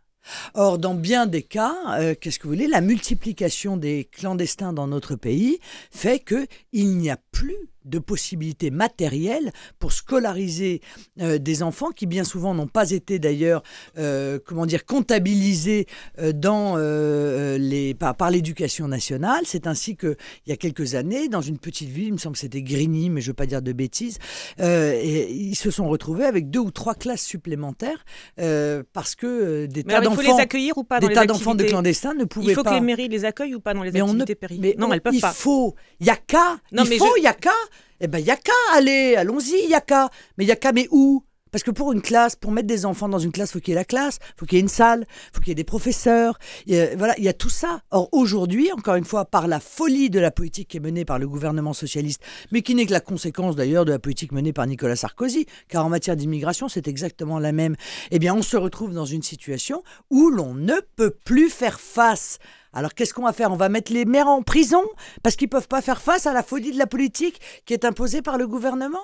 Or, dans bien des cas, euh, qu'est-ce que vous voulez, la multiplication des clandestins dans notre pays fait qu'il n'y a plus de possibilités matérielles pour scolariser euh, des enfants qui bien souvent n'ont pas été d'ailleurs euh, comment dire comptabilisés euh, dans les par, l'éducation nationale. C'est ainsi que il y a quelques années dans une petite ville, il me semble que c'était Grigny, mais je veux pas dire de bêtises, ils se sont retrouvés avec deux ou trois classes supplémentaires parce que des tas d'enfants des tas d'enfants de clandestins ne pouvaient pas. Il faut que les mairies les accueillent ou pas dans les activités périphériques non, elles peuvent il pas. Il faut, il y a qu'à, il faut, il y a qu'à eh ben Yaka, allez, allons-y, Yaka. Mais Yaka, mais où parce que pour une classe, pour mettre des enfants dans une classe, faut qu'il y ait la classe, faut qu'il y ait une salle, faut qu'il y ait des professeurs. voilà, il y a tout ça. Or aujourd'hui, encore une fois, par la folie de la politique qui est menée par le gouvernement socialiste, mais qui n'est que la conséquence d'ailleurs de la politique menée par Nicolas Sarkozy, car en matière d'immigration, c'est exactement la même. Eh bien, on se retrouve dans une situation où l'on ne peut plus faire face alors qu'est-ce qu'on va faire On va mettre les maires en prison parce qu'ils peuvent pas faire face à la folie de la politique qui est imposée par le gouvernement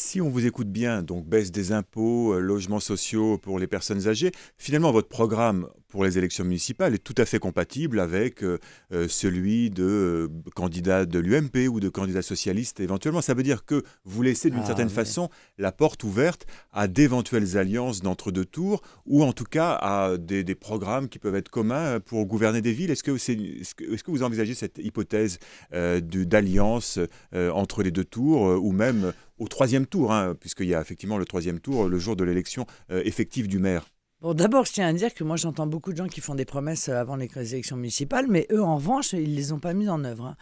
si on vous écoute bien, donc baisse des impôts, euh, logements sociaux pour les personnes âgées, finalement votre programme pour les élections municipales est tout à fait compatible avec euh, euh, celui de candidat de l'UMP ou de candidat socialiste éventuellement. Ça veut dire que vous laissez d'une ah certaine façon la porte ouverte à d'éventuelles alliances d'entre-deux tours ou en tout cas à des, programmes qui peuvent être communs pour gouverner des villes. Est-ce que, est, que, vous envisagez cette hypothèse d'alliance entre les deux tours ou même au troisième tour, hein, puisqu'il y a effectivement le troisième tour, le jour de l'élection euh, effective du maire Bon, d'abord, je tiens à dire que moi, j'entends beaucoup de gens qui font des promesses euh, avant les élections municipales, mais eux, en revanche, ils ne les ont pas mises en œuvre. Hein.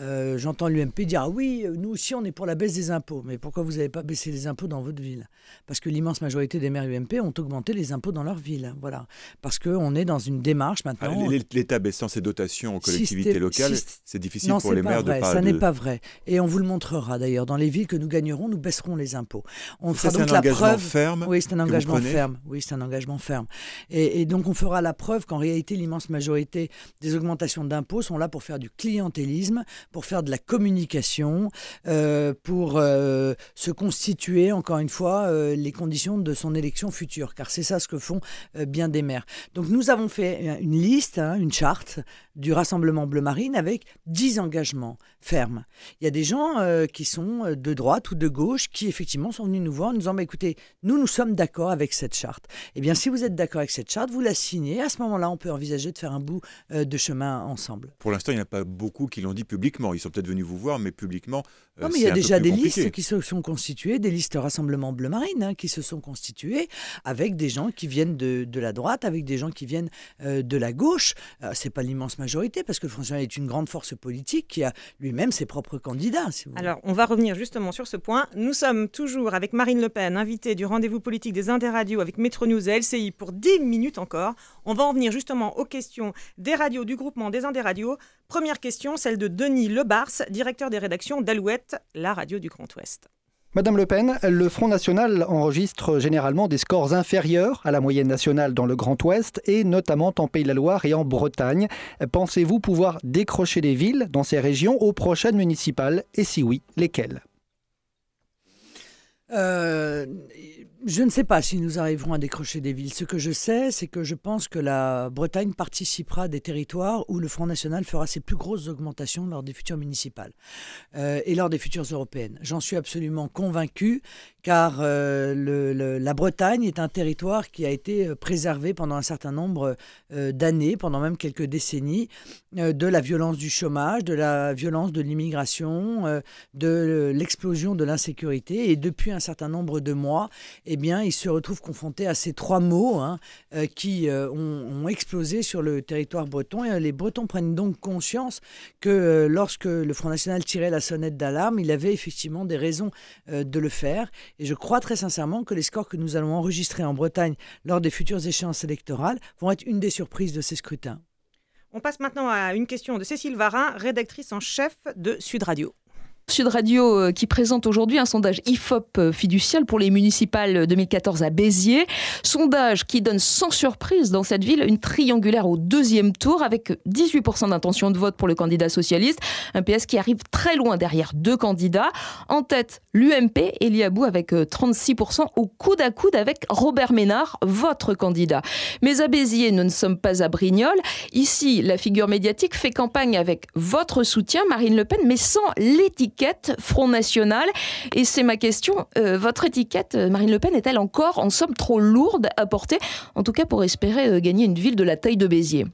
Euh, j'entends l'UMP dire ah oui, euh, nous aussi, on est pour la baisse des impôts. Mais pourquoi vous n'avez pas baissé les impôts dans votre ville Parce que l'immense majorité des maires UMP ont augmenté les impôts dans leur ville. Voilà. Parce qu'on est dans une démarche ah, maintenant. L'État baissant ses dotations aux collectivités locales, c'est difficile pour les maires de pas. Ça n'est pas vrai. Et on vous le montrera d'ailleurs. Dans les villes que nous gagnerons, nous baisserons les impôts. On fera donc la preuve. Ferme oui, c'est un engagement ferme. Oui, c'est un engagement ferme Et, donc on fera la preuve qu'en réalité, l'immense majorité des augmentations d'impôts sont là pour faire du clientélisme, pour faire de la communication, euh, pour euh, se constituer, encore une fois, euh, les conditions de son élection future, car c'est ça ce que font bien des maires. Donc nous avons fait une liste, hein, une charte du Rassemblement Bleu Marine avec 10 engagements ferme. Il y a des gens euh, qui sont euh, de droite ou de gauche qui effectivement sont venus nous voir en nous disant bah, écoutez, nous nous sommes d'accord avec cette charte. Eh bien, si vous êtes d'accord avec cette charte, vous la signez. À ce moment-là, on peut envisager de faire un bout euh, de chemin ensemble. Pour l'instant, il n'y a pas beaucoup qui l'ont dit publiquement. Ils sont peut-être venus vous voir, mais publiquement, euh, non, mais il y a déjà des listes qui se sont constituées, des listes Rassemblement Bleu Marine, hein, qui se sont constituées avec des gens qui viennent de, la droite, avec des gens qui viennent euh, de la gauche. Euh, ce n'est pas l'immense majorité, parce que le français est une grande force politique qui a lui-même ses propres candidats. Alors, on va revenir justement sur ce point. Nous sommes toujours avec Marine Le Pen, invitée du rendez-vous politique des radios avec Métro News et LCI pour 10 minutes encore. On va en venir justement aux questions des radios, du groupement des radios. Première question, celle de Denis Lebars, directeur des rédactions d'Alouette la radio du Grand Ouest. Madame Le Pen, le Front National enregistre généralement des scores inférieurs à la moyenne nationale dans le Grand Ouest et notamment en Pays de la Loire et en Bretagne. Pensez-vous pouvoir décrocher des villes dans ces régions aux prochaines municipales Et si oui, lesquelles euh, je ne sais pas si nous arriverons à décrocher des villes. Ce que je sais, c'est que je pense que la Bretagne participera des territoires où le Front National fera ses plus grosses augmentations lors des futures municipales euh, et lors des futures européennes. J'en suis absolument convaincu, car euh, la Bretagne est un territoire qui a été euh, préservé pendant un certain nombre d'années, pendant même quelques décennies, de la violence du chômage, de la violence de l'immigration, de l'explosion de l'insécurité. Et depuis un certain nombre de mois, eh bien, ils se retrouvent confrontés à ces trois mots hein, euh, qui euh, ont, explosé sur le territoire breton. Et euh, les Bretons prennent donc conscience que lorsque le Front National tirait la sonnette d'alarme, il avait effectivement des raisons de le faire. Et je crois très sincèrement que les scores que nous allons enregistrer en Bretagne lors des futures échéances électorales vont être une des surprises de ces scrutins. On passe maintenant à une question de Cécile Varin, rédactrice en chef de Sud Radio. Sud Radio euh, qui présente aujourd'hui un sondage IFOP euh, fiducial pour les municipales 2014 euh, à Béziers. Sondage qui donne sans surprise dans cette ville une triangulaire au deuxième tour avec 18% d'intention de vote pour le candidat socialiste. Un PS qui arrive très loin derrière deux candidats. En tête, l'UMP, Eliabou avec 36% au coude à coude avec Robert Ménard, votre candidat. Mais à Béziers, nous ne sommes pas à Brignoles. Ici, la figure médiatique fait campagne avec votre soutien, Marine Le Pen, mais sans l'éthique. Front National. Et c'est ma question. Euh, votre étiquette, euh, Marine Le Pen, est-elle encore en somme trop lourde à porter En tout cas pour espérer euh, gagner une ville de la taille de Béziers.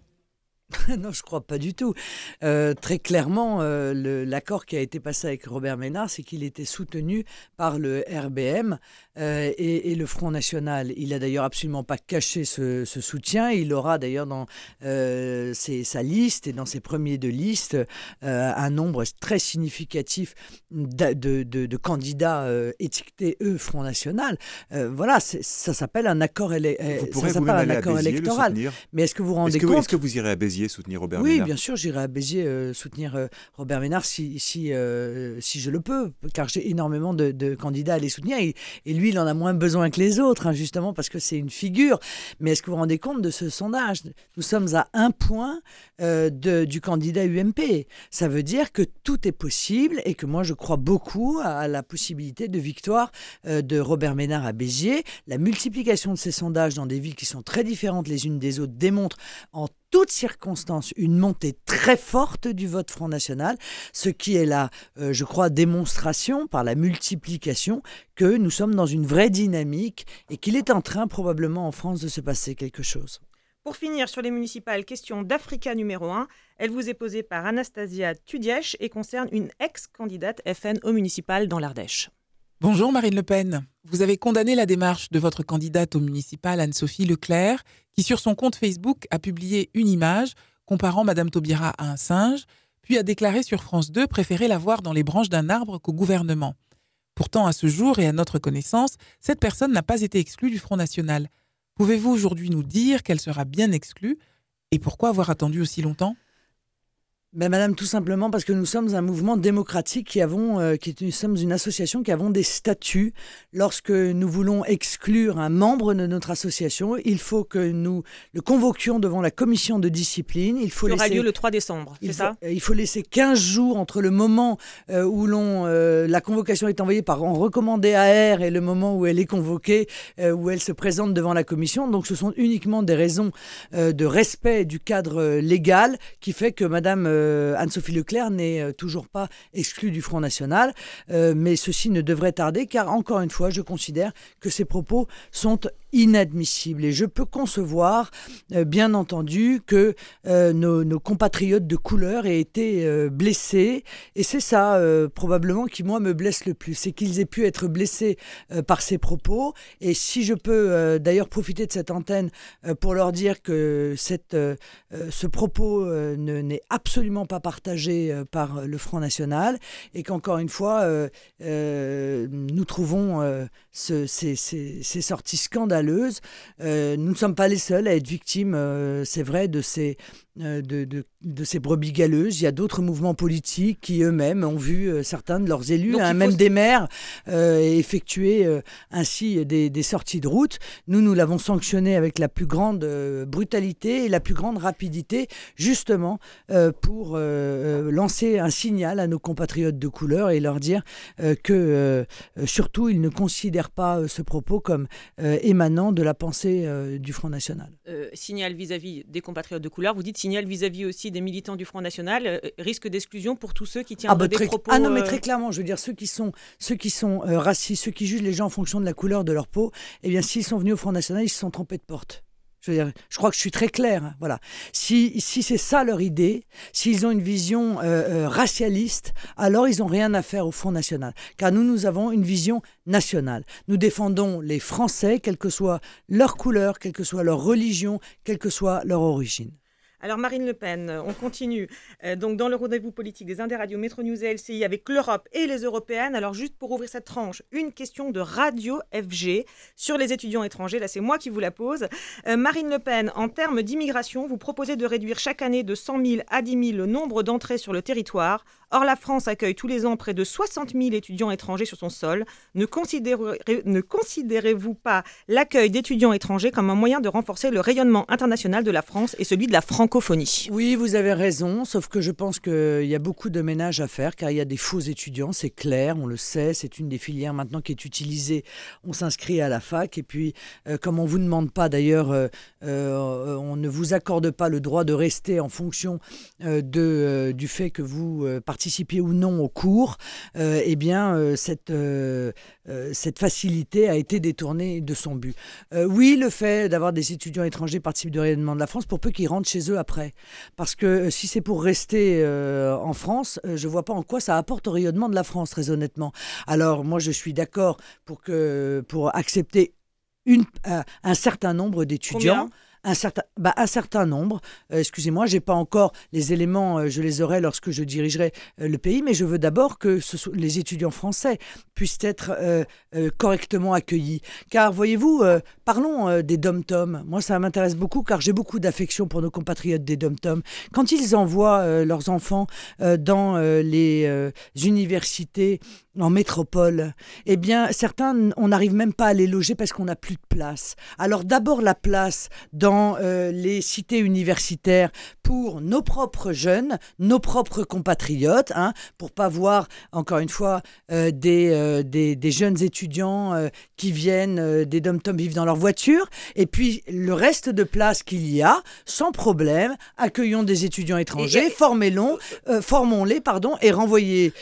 non, je crois pas du tout. Euh, très clairement, euh, l'accord qui a été passé avec Robert Ménard, c'est qu'il était soutenu par le RBM euh, et, le Front National. Il a d'ailleurs absolument pas caché ce, soutien. Il aura d'ailleurs dans sa liste et dans ses premiers de liste un nombre très significatif de, candidats étiquetés, eux, Front National. voilà, ça s'appelle un accord, électoral. Mais est-ce que vous, vous rendez est -ce que, compte Est-ce que vous irez à Béziers soutenir Robert oui, Ménard Oui, bien sûr, j'irai à Béziers euh, soutenir euh, Robert Ménard si, euh, si, je le peux, car j'ai énormément de, candidats à les soutenir. Et, lui, il en a moins besoin que les autres, hein, justement, parce que c'est une figure. Mais est-ce que vous vous rendez compte de ce sondage Nous sommes à un point de, du candidat UMP. Ça veut dire que tout est possible et que moi, je crois beaucoup à, la possibilité de victoire de Robert Ménard à Béziers. La multiplication de ces sondages dans des villes qui sont très différentes les unes des autres démontre en toutes circonstances une montée très forte du vote Front National, ce qui est la, euh, je crois, démonstration par la multiplication que nous sommes dans une vraie dynamique et qu'il est en train probablement en France de se passer quelque chose. Pour finir sur les municipales, question d'Africa numéro 1. Elle vous est posée par Anastasia Tudiech et concerne une ex-candidate FN au municipal dans l'Ardèche. Bonjour Marine Le Pen. Vous avez condamné la démarche de votre candidate au municipal Anne-Sophie Leclerc, qui sur son compte Facebook a publié une image comparant Madame Taubira à un singe, puis a déclaré sur France 2 préférer la voir dans les branches d'un arbre qu'au gouvernement. Pourtant, à ce jour et à notre connaissance, cette personne n'a pas été exclue du Front National. Pouvez-vous aujourd'hui nous dire qu'elle sera bien exclue et pourquoi avoir attendu aussi longtemps ben, madame, tout simplement parce que nous sommes un mouvement démocratique qui avons, euh, qui nous sommes une association qui avons des statuts. Lorsque nous voulons exclure un membre de notre association, il faut que nous le convoquions devant la commission de discipline. Il faut. aura lieu le 3 décembre. C'est ça. Euh, il faut laisser 15 jours entre le moment euh, où l'on la convocation est envoyée par en recommandé AR et le moment où elle est convoquée, où elle se présente devant la commission. Donc, ce sont uniquement des raisons de respect du cadre légal qui fait que Madame euh, Anne-Sophie Leclerc n'est euh, toujours pas exclue du Front National, euh, mais ceci ne devrait tarder car encore une fois, je considère que ses propos sont inadmissible. Et je peux concevoir, euh, bien entendu, que euh, nos, compatriotes de couleur aient été euh, blessés. Et c'est ça, probablement, qui, moi, me blesse le plus. C'est qu'ils aient pu être blessés par ces propos. Et si je peux, d'ailleurs, profiter de cette antenne pour leur dire que cette, ce propos n'est absolument pas partagé par le Front National et qu'encore une fois, nous trouvons ces, ces sorties scandales. Euh, nous ne sommes pas les seuls à être victimes, euh, c'est vrai, de ces, euh, de, de, ces brebis galeuses. Il y a d'autres mouvements politiques qui eux-mêmes ont vu euh, certains de leurs élus, hein, même des maires, euh, effectuer ainsi des, sorties de route. Nous, nous l'avons sanctionné avec la plus grande brutalité et la plus grande rapidité, justement pour lancer un signal à nos compatriotes de couleur et leur dire que surtout ils ne considèrent pas ce propos comme émanant de la pensée du Front National. signal vis à -vis des compatriotes de couleur, vous dites signal vis-à-vis aussi des militants du Front National, euh, risque d'exclusion pour tous ceux qui tiennent à ah bah des propos. Ah non, mais euh, très clairement, je veux dire, ceux qui sont, ceux qui sont euh, racistes, ceux qui jugent les gens en fonction de la couleur de leur peau, eh bien, s'ils sont venus au Front National, ils se sont trompés de porte. Je, veux dire, je crois que je suis très clair. Hein, voilà. Si, si c'est ça leur idée, s'ils ont une vision racialiste, alors ils n'ont rien à faire au Front National. Car nous, nous avons une vision nationale. Nous défendons les Français, quelle que soit leur couleur, quelle que soit leur religion, quelle que soit leur origine. Alors Marine Le Pen, euh, on continue. Euh, donc dans le rendez-vous politique des Indes Radio Métro News et LCI avec l'Europe et les Européennes. Alors juste pour ouvrir cette tranche, une question de Radio FG sur les étudiants étrangers. Là, c'est moi qui vous la pose. Euh, Marine Le Pen, en termes d'immigration, vous proposez de réduire chaque année de 100 000 à 10 000 le nombre d'entrées sur le territoire. Or, la France accueille tous les ans près de 60 000 étudiants étrangers sur son sol. Ne, considérez, vous pas l'accueil d'étudiants étrangers comme un moyen de renforcer le rayonnement international de la France et celui de la France oui, vous avez raison, sauf que je pense qu'il y a beaucoup de ménages à faire car il y a des faux étudiants, c'est clair, on le sait, c'est une des filières maintenant qui est utilisée. On s'inscrit à la fac et puis euh, comme on ne vous demande pas d'ailleurs, euh, euh, on ne vous accorde pas le droit de rester en fonction de, du fait que vous participiez ou non au cours, eh bien cette, cette facilité a été détournée de son but. oui, le fait d'avoir des étudiants étrangers participent du rayonnement de la France pour peu qu'ils rentrent chez eux après. Parce que euh, si c'est pour rester euh, en France, euh, je ne vois pas en quoi ça apporte au rayonnement de la France, très honnêtement. Alors moi, je suis d'accord pour, pour accepter un certain nombre d'étudiants un certain, bah, un certain nombre. Euh, excusez-moi, j'ai pas encore les éléments, euh, je les aurai lorsque je dirigerai euh, le pays, mais je veux d'abord que les étudiants français puissent être correctement accueillis. Car voyez-vous, parlons des dom-tom. Moi, ça m'intéresse beaucoup car j'ai beaucoup d'affection pour nos compatriotes des dom-tom. Quand ils envoient leurs enfants dans les universités en métropole, eh bien, certains, on n'arrive même pas à les loger parce qu'on n'a plus de place. Alors d'abord la place dans euh, les cités universitaires pour nos propres jeunes, nos propres compatriotes, hein, pour pas voir, encore une fois, euh, euh, des, des, jeunes étudiants qui viennent des dom toms vivent dans leur voiture. Et puis, le reste de place qu'il y a, sans problème, accueillons des étudiants étrangers, formons-les, pardon, et renvoyez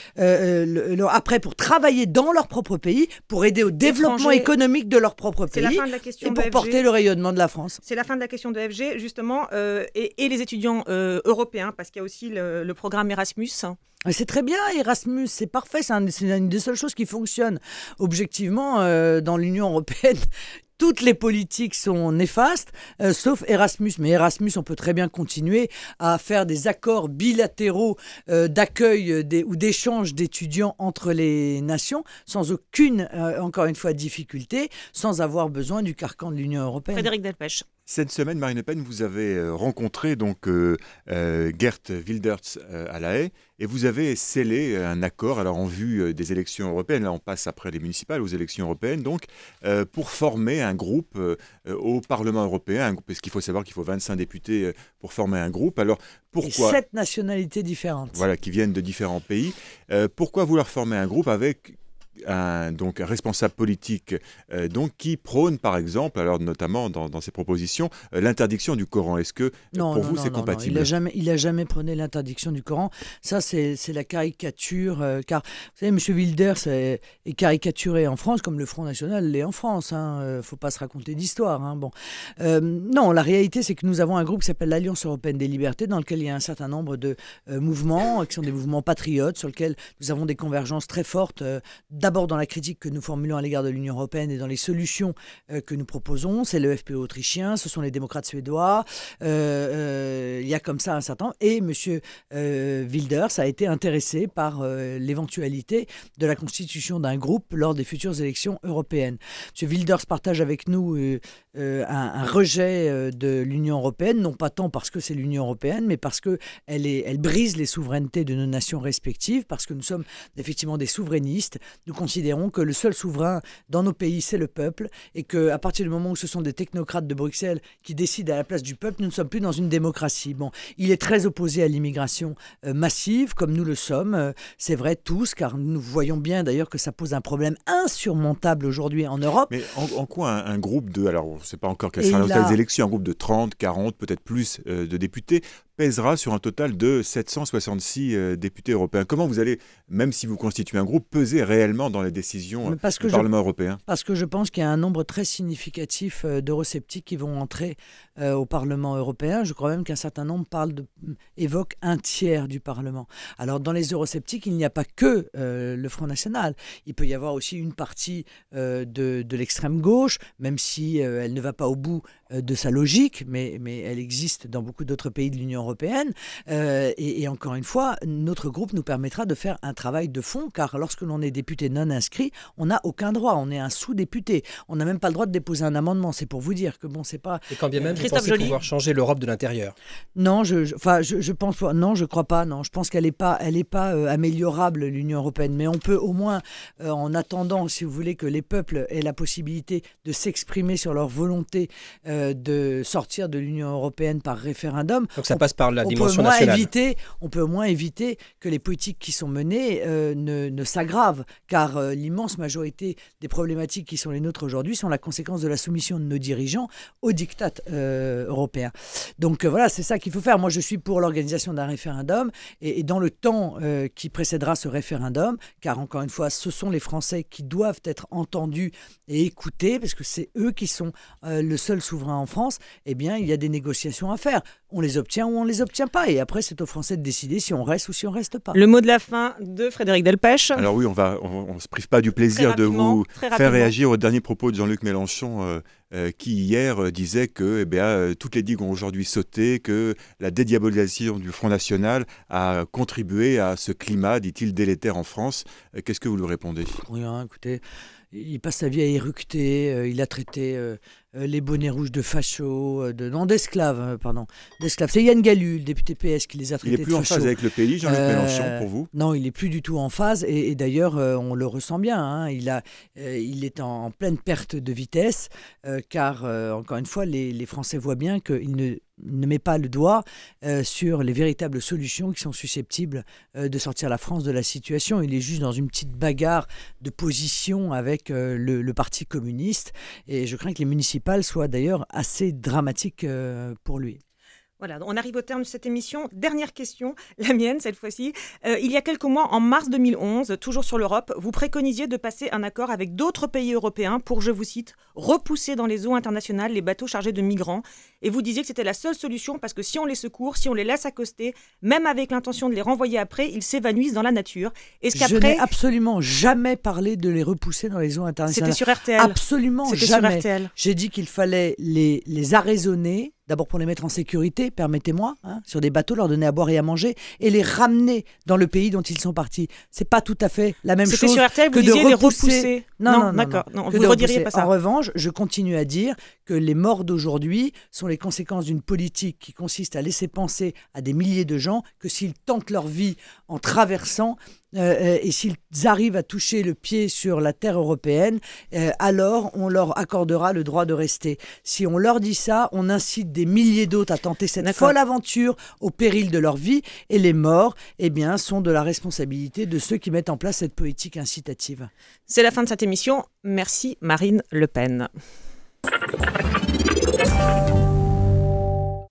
après pour travailler dans leur propre pays, pour aider au développement économique de leur propre pays, la fin de la question et pour porter le rayonnement de la France. C'est la fin de la la question de FG, justement, euh, et, les étudiants euh, européens, parce qu'il y a aussi le, programme Erasmus. C'est très bien, Erasmus, c'est parfait, c'est une des seules choses qui fonctionne. Objectivement, euh, dans l'Union européenne, toutes les politiques sont néfastes, sauf Erasmus. Mais Erasmus, on peut très bien continuer à faire des accords bilatéraux d'accueil ou d'échange d'étudiants entre les nations, sans aucune, encore une fois, difficulté, sans avoir besoin du carcan de l'Union européenne. Frédéric Delpech. Cette semaine, Marine Le Pen, vous avez euh, rencontré donc euh, euh, Gert Wilders à La Haye et vous avez scellé un accord alors en vue des élections européennes. Là, on passe après les municipales aux élections européennes, donc pour former un groupe au Parlement européen, parce qu'il faut savoir qu'il faut 25 députés pour former un groupe. Alors pourquoi Sept nationalités différentes. Voilà, qui viennent de différents pays. pourquoi vouloir former un groupe avec un, donc, responsable politique euh, donc, qui prône, par exemple, alors notamment dans, ses propositions, euh, l'interdiction du Coran. Est-ce que euh, pour vous, c'est compatible non, Il n'a jamais, jamais prôné l'interdiction du Coran. Ça, c'est la caricature. car, vous savez, M. Wilder est, est, caricaturé en France, comme le Front National l'est en France. Il hein, ne faut pas se raconter d'histoire. Hein, bon. non, la réalité, c'est que nous avons un groupe qui s'appelle l'Alliance européenne des libertés, dans lequel il y a un certain nombre de mouvements, qui sont des mouvements patriotes, sur lesquels nous avons des convergences très fortes d'abord dans la critique que nous formulons à l'égard de l'Union européenne et dans les solutions euh, que nous proposons. C'est le FPO autrichien, ce sont les démocrates suédois. Euh, euh, il y a comme ça un certain. Et M. Wilders a été intéressé par l'éventualité de la constitution d'un groupe lors des futures élections européennes. M. Wilders partage avec nous euh, un, rejet euh, de l'Union européenne, non pas tant parce que c'est l'Union européenne, mais parce qu'elle elle brise les souverainetés de nos nations respectives, parce que nous sommes effectivement des souverainistes. Nous considérons que le seul souverain dans nos pays, c'est le peuple, et qu'à partir du moment où ce sont des technocrates de Bruxelles qui décident à la place du peuple, nous ne sommes plus dans une démocratie. Bon, il est très opposé à l'immigration euh, massive, comme nous le sommes, c'est vrai tous, car nous voyons bien d'ailleurs que ça pose un problème insurmontable aujourd'hui en Europe. Mais en, quoi un, groupe de, alors sait pas encore quelles seront les élections, un groupe de 30, 40, peut-être plus euh, de députés, pèsera sur un total de 766 euh, députés européens. Comment vous allez, même si vous constituez un groupe, peser réellement dans les décisions euh, du Parlement européen Parce que je pense qu'il y a un nombre très significatif d'eurosceptiques qui vont entrer au Parlement européen. Je crois même qu'un certain nombre parle de, évoque un tiers du Parlement. Alors dans les eurosceptiques, il n'y a pas que le Front National. Il peut y avoir aussi une partie de, de l'extrême gauche, même si elle ne va pas au bout euh, de sa logique, mais, mais elle existe dans beaucoup d'autres pays de l'Union européenne. Euh, et, encore une fois, notre groupe nous permettra de faire un travail de fond, car lorsque l'on est député non inscrit, on n'a aucun droit, on est un sous-député, on n'a même pas le droit de déposer un amendement. C'est pour vous dire que bon, c'est pas. Et quand bien même, Christophe vous pensez pouvoir changer l'Europe de l'intérieur Non, je, enfin, je, je pense non, je crois pas. Non, je pense qu'elle n'est pas, elle est pas euh, améliorable l'Union européenne, mais on peut au moins, en attendant, si vous voulez, que les peuples aient la possibilité de s'exprimer sur leur volonté volonté euh, de sortir de l'Union européenne par référendum. Donc ça passe par la dimension on nationale. Éviter, on peut au moins éviter que les politiques qui sont menées euh, ne, s'aggravent, car euh, l'immense majorité des problématiques qui sont les nôtres aujourd'hui sont la conséquence de la soumission de nos dirigeants aux dictats européens. Donc voilà, c'est ça qu'il faut faire. Moi, je suis pour l'organisation d'un référendum et, et, dans le temps qui précédera ce référendum, car encore une fois, ce sont les Français qui doivent être entendus et écoutés, parce que c'est eux qui sont euh, le seul souverain en France, eh bien, il y a des négociations à faire. On les obtient ou on ne les obtient pas. Et après, c'est aux Français de décider si on reste ou si on reste pas. Le mot de la fin de Frédéric Delpech. Alors oui, on ne on, se prive pas du plaisir de vous faire réagir au dernier propos de Jean-Luc Mélenchon. Euh, euh, qui hier disait que eh toutes les digues ont aujourd'hui sauté, que la dédiabolisation du Front National a contribué à ce climat, dit-il, délétère en France. Qu'est-ce que vous lui répondez Rien. écoutez, il passe sa vie à éructer, il a traité euh, les bonnets rouges de fachos, euh, de, non, d'esclaves, euh, pardon, d'esclaves. C'est Yann Gallu, le député PS, qui les a traités Il n'est plus en phase avec le pays, Jean-Luc Mélenchon, pour vous Non, il n'est plus du tout en phase, et, d'ailleurs, on le ressent bien. Hein. il, est en, pleine perte de vitesse, car, encore une fois, les, Français voient bien qu'il ne ne met pas le doigt sur les véritables solutions qui sont susceptibles de sortir la France de la situation. Il est juste dans une petite bagarre de position avec le, Parti communiste et je crains que les municipalités soit d'ailleurs assez dramatique euh, pour lui. Voilà, on arrive au terme de cette émission. Dernière question, la mienne cette fois-ci. Euh, il y a quelques mois, en mars 2011, toujours sur l'Europe, vous préconisiez de passer un accord avec d'autres pays européens pour, je vous cite, repousser dans les eaux internationales les bateaux chargés de migrants. Et vous disiez que c'était la seule solution parce que si on les secourt, si on les laisse accoster, même avec l'intention de les renvoyer après, ils s'évanouissent dans la nature. Est-ce qu'après... Je n'ai absolument jamais parlé de les repousser dans les eaux internationales. C'était sur RTL. Absolument jamais. J'ai dit qu'il fallait les, les arraisonner D'abord pour les mettre en sécurité, permettez-moi, hein, sur des bateaux, leur donner à boire et à manger et les ramener dans le pays dont ils sont partis. C'est pas tout à fait la même chose que de repousser. Les repousser. Non, d'accord. pas En revanche, je continue à dire que les morts d'aujourd'hui sont les conséquences d'une politique qui consiste à laisser penser à des milliers de gens que s'ils tentent leur vie en traversant euh, euh, et s'ils arrivent à toucher le pied sur la terre européenne, euh, alors on leur accordera le droit de rester. Si on leur dit ça, on incite des milliers d'autres à tenter cette folle aventure au péril de leur vie, et les morts, eh bien, sont de la responsabilité de ceux qui mettent en place cette politique incitative. C'est la fin de cette émission. Merci Marine Le Pen.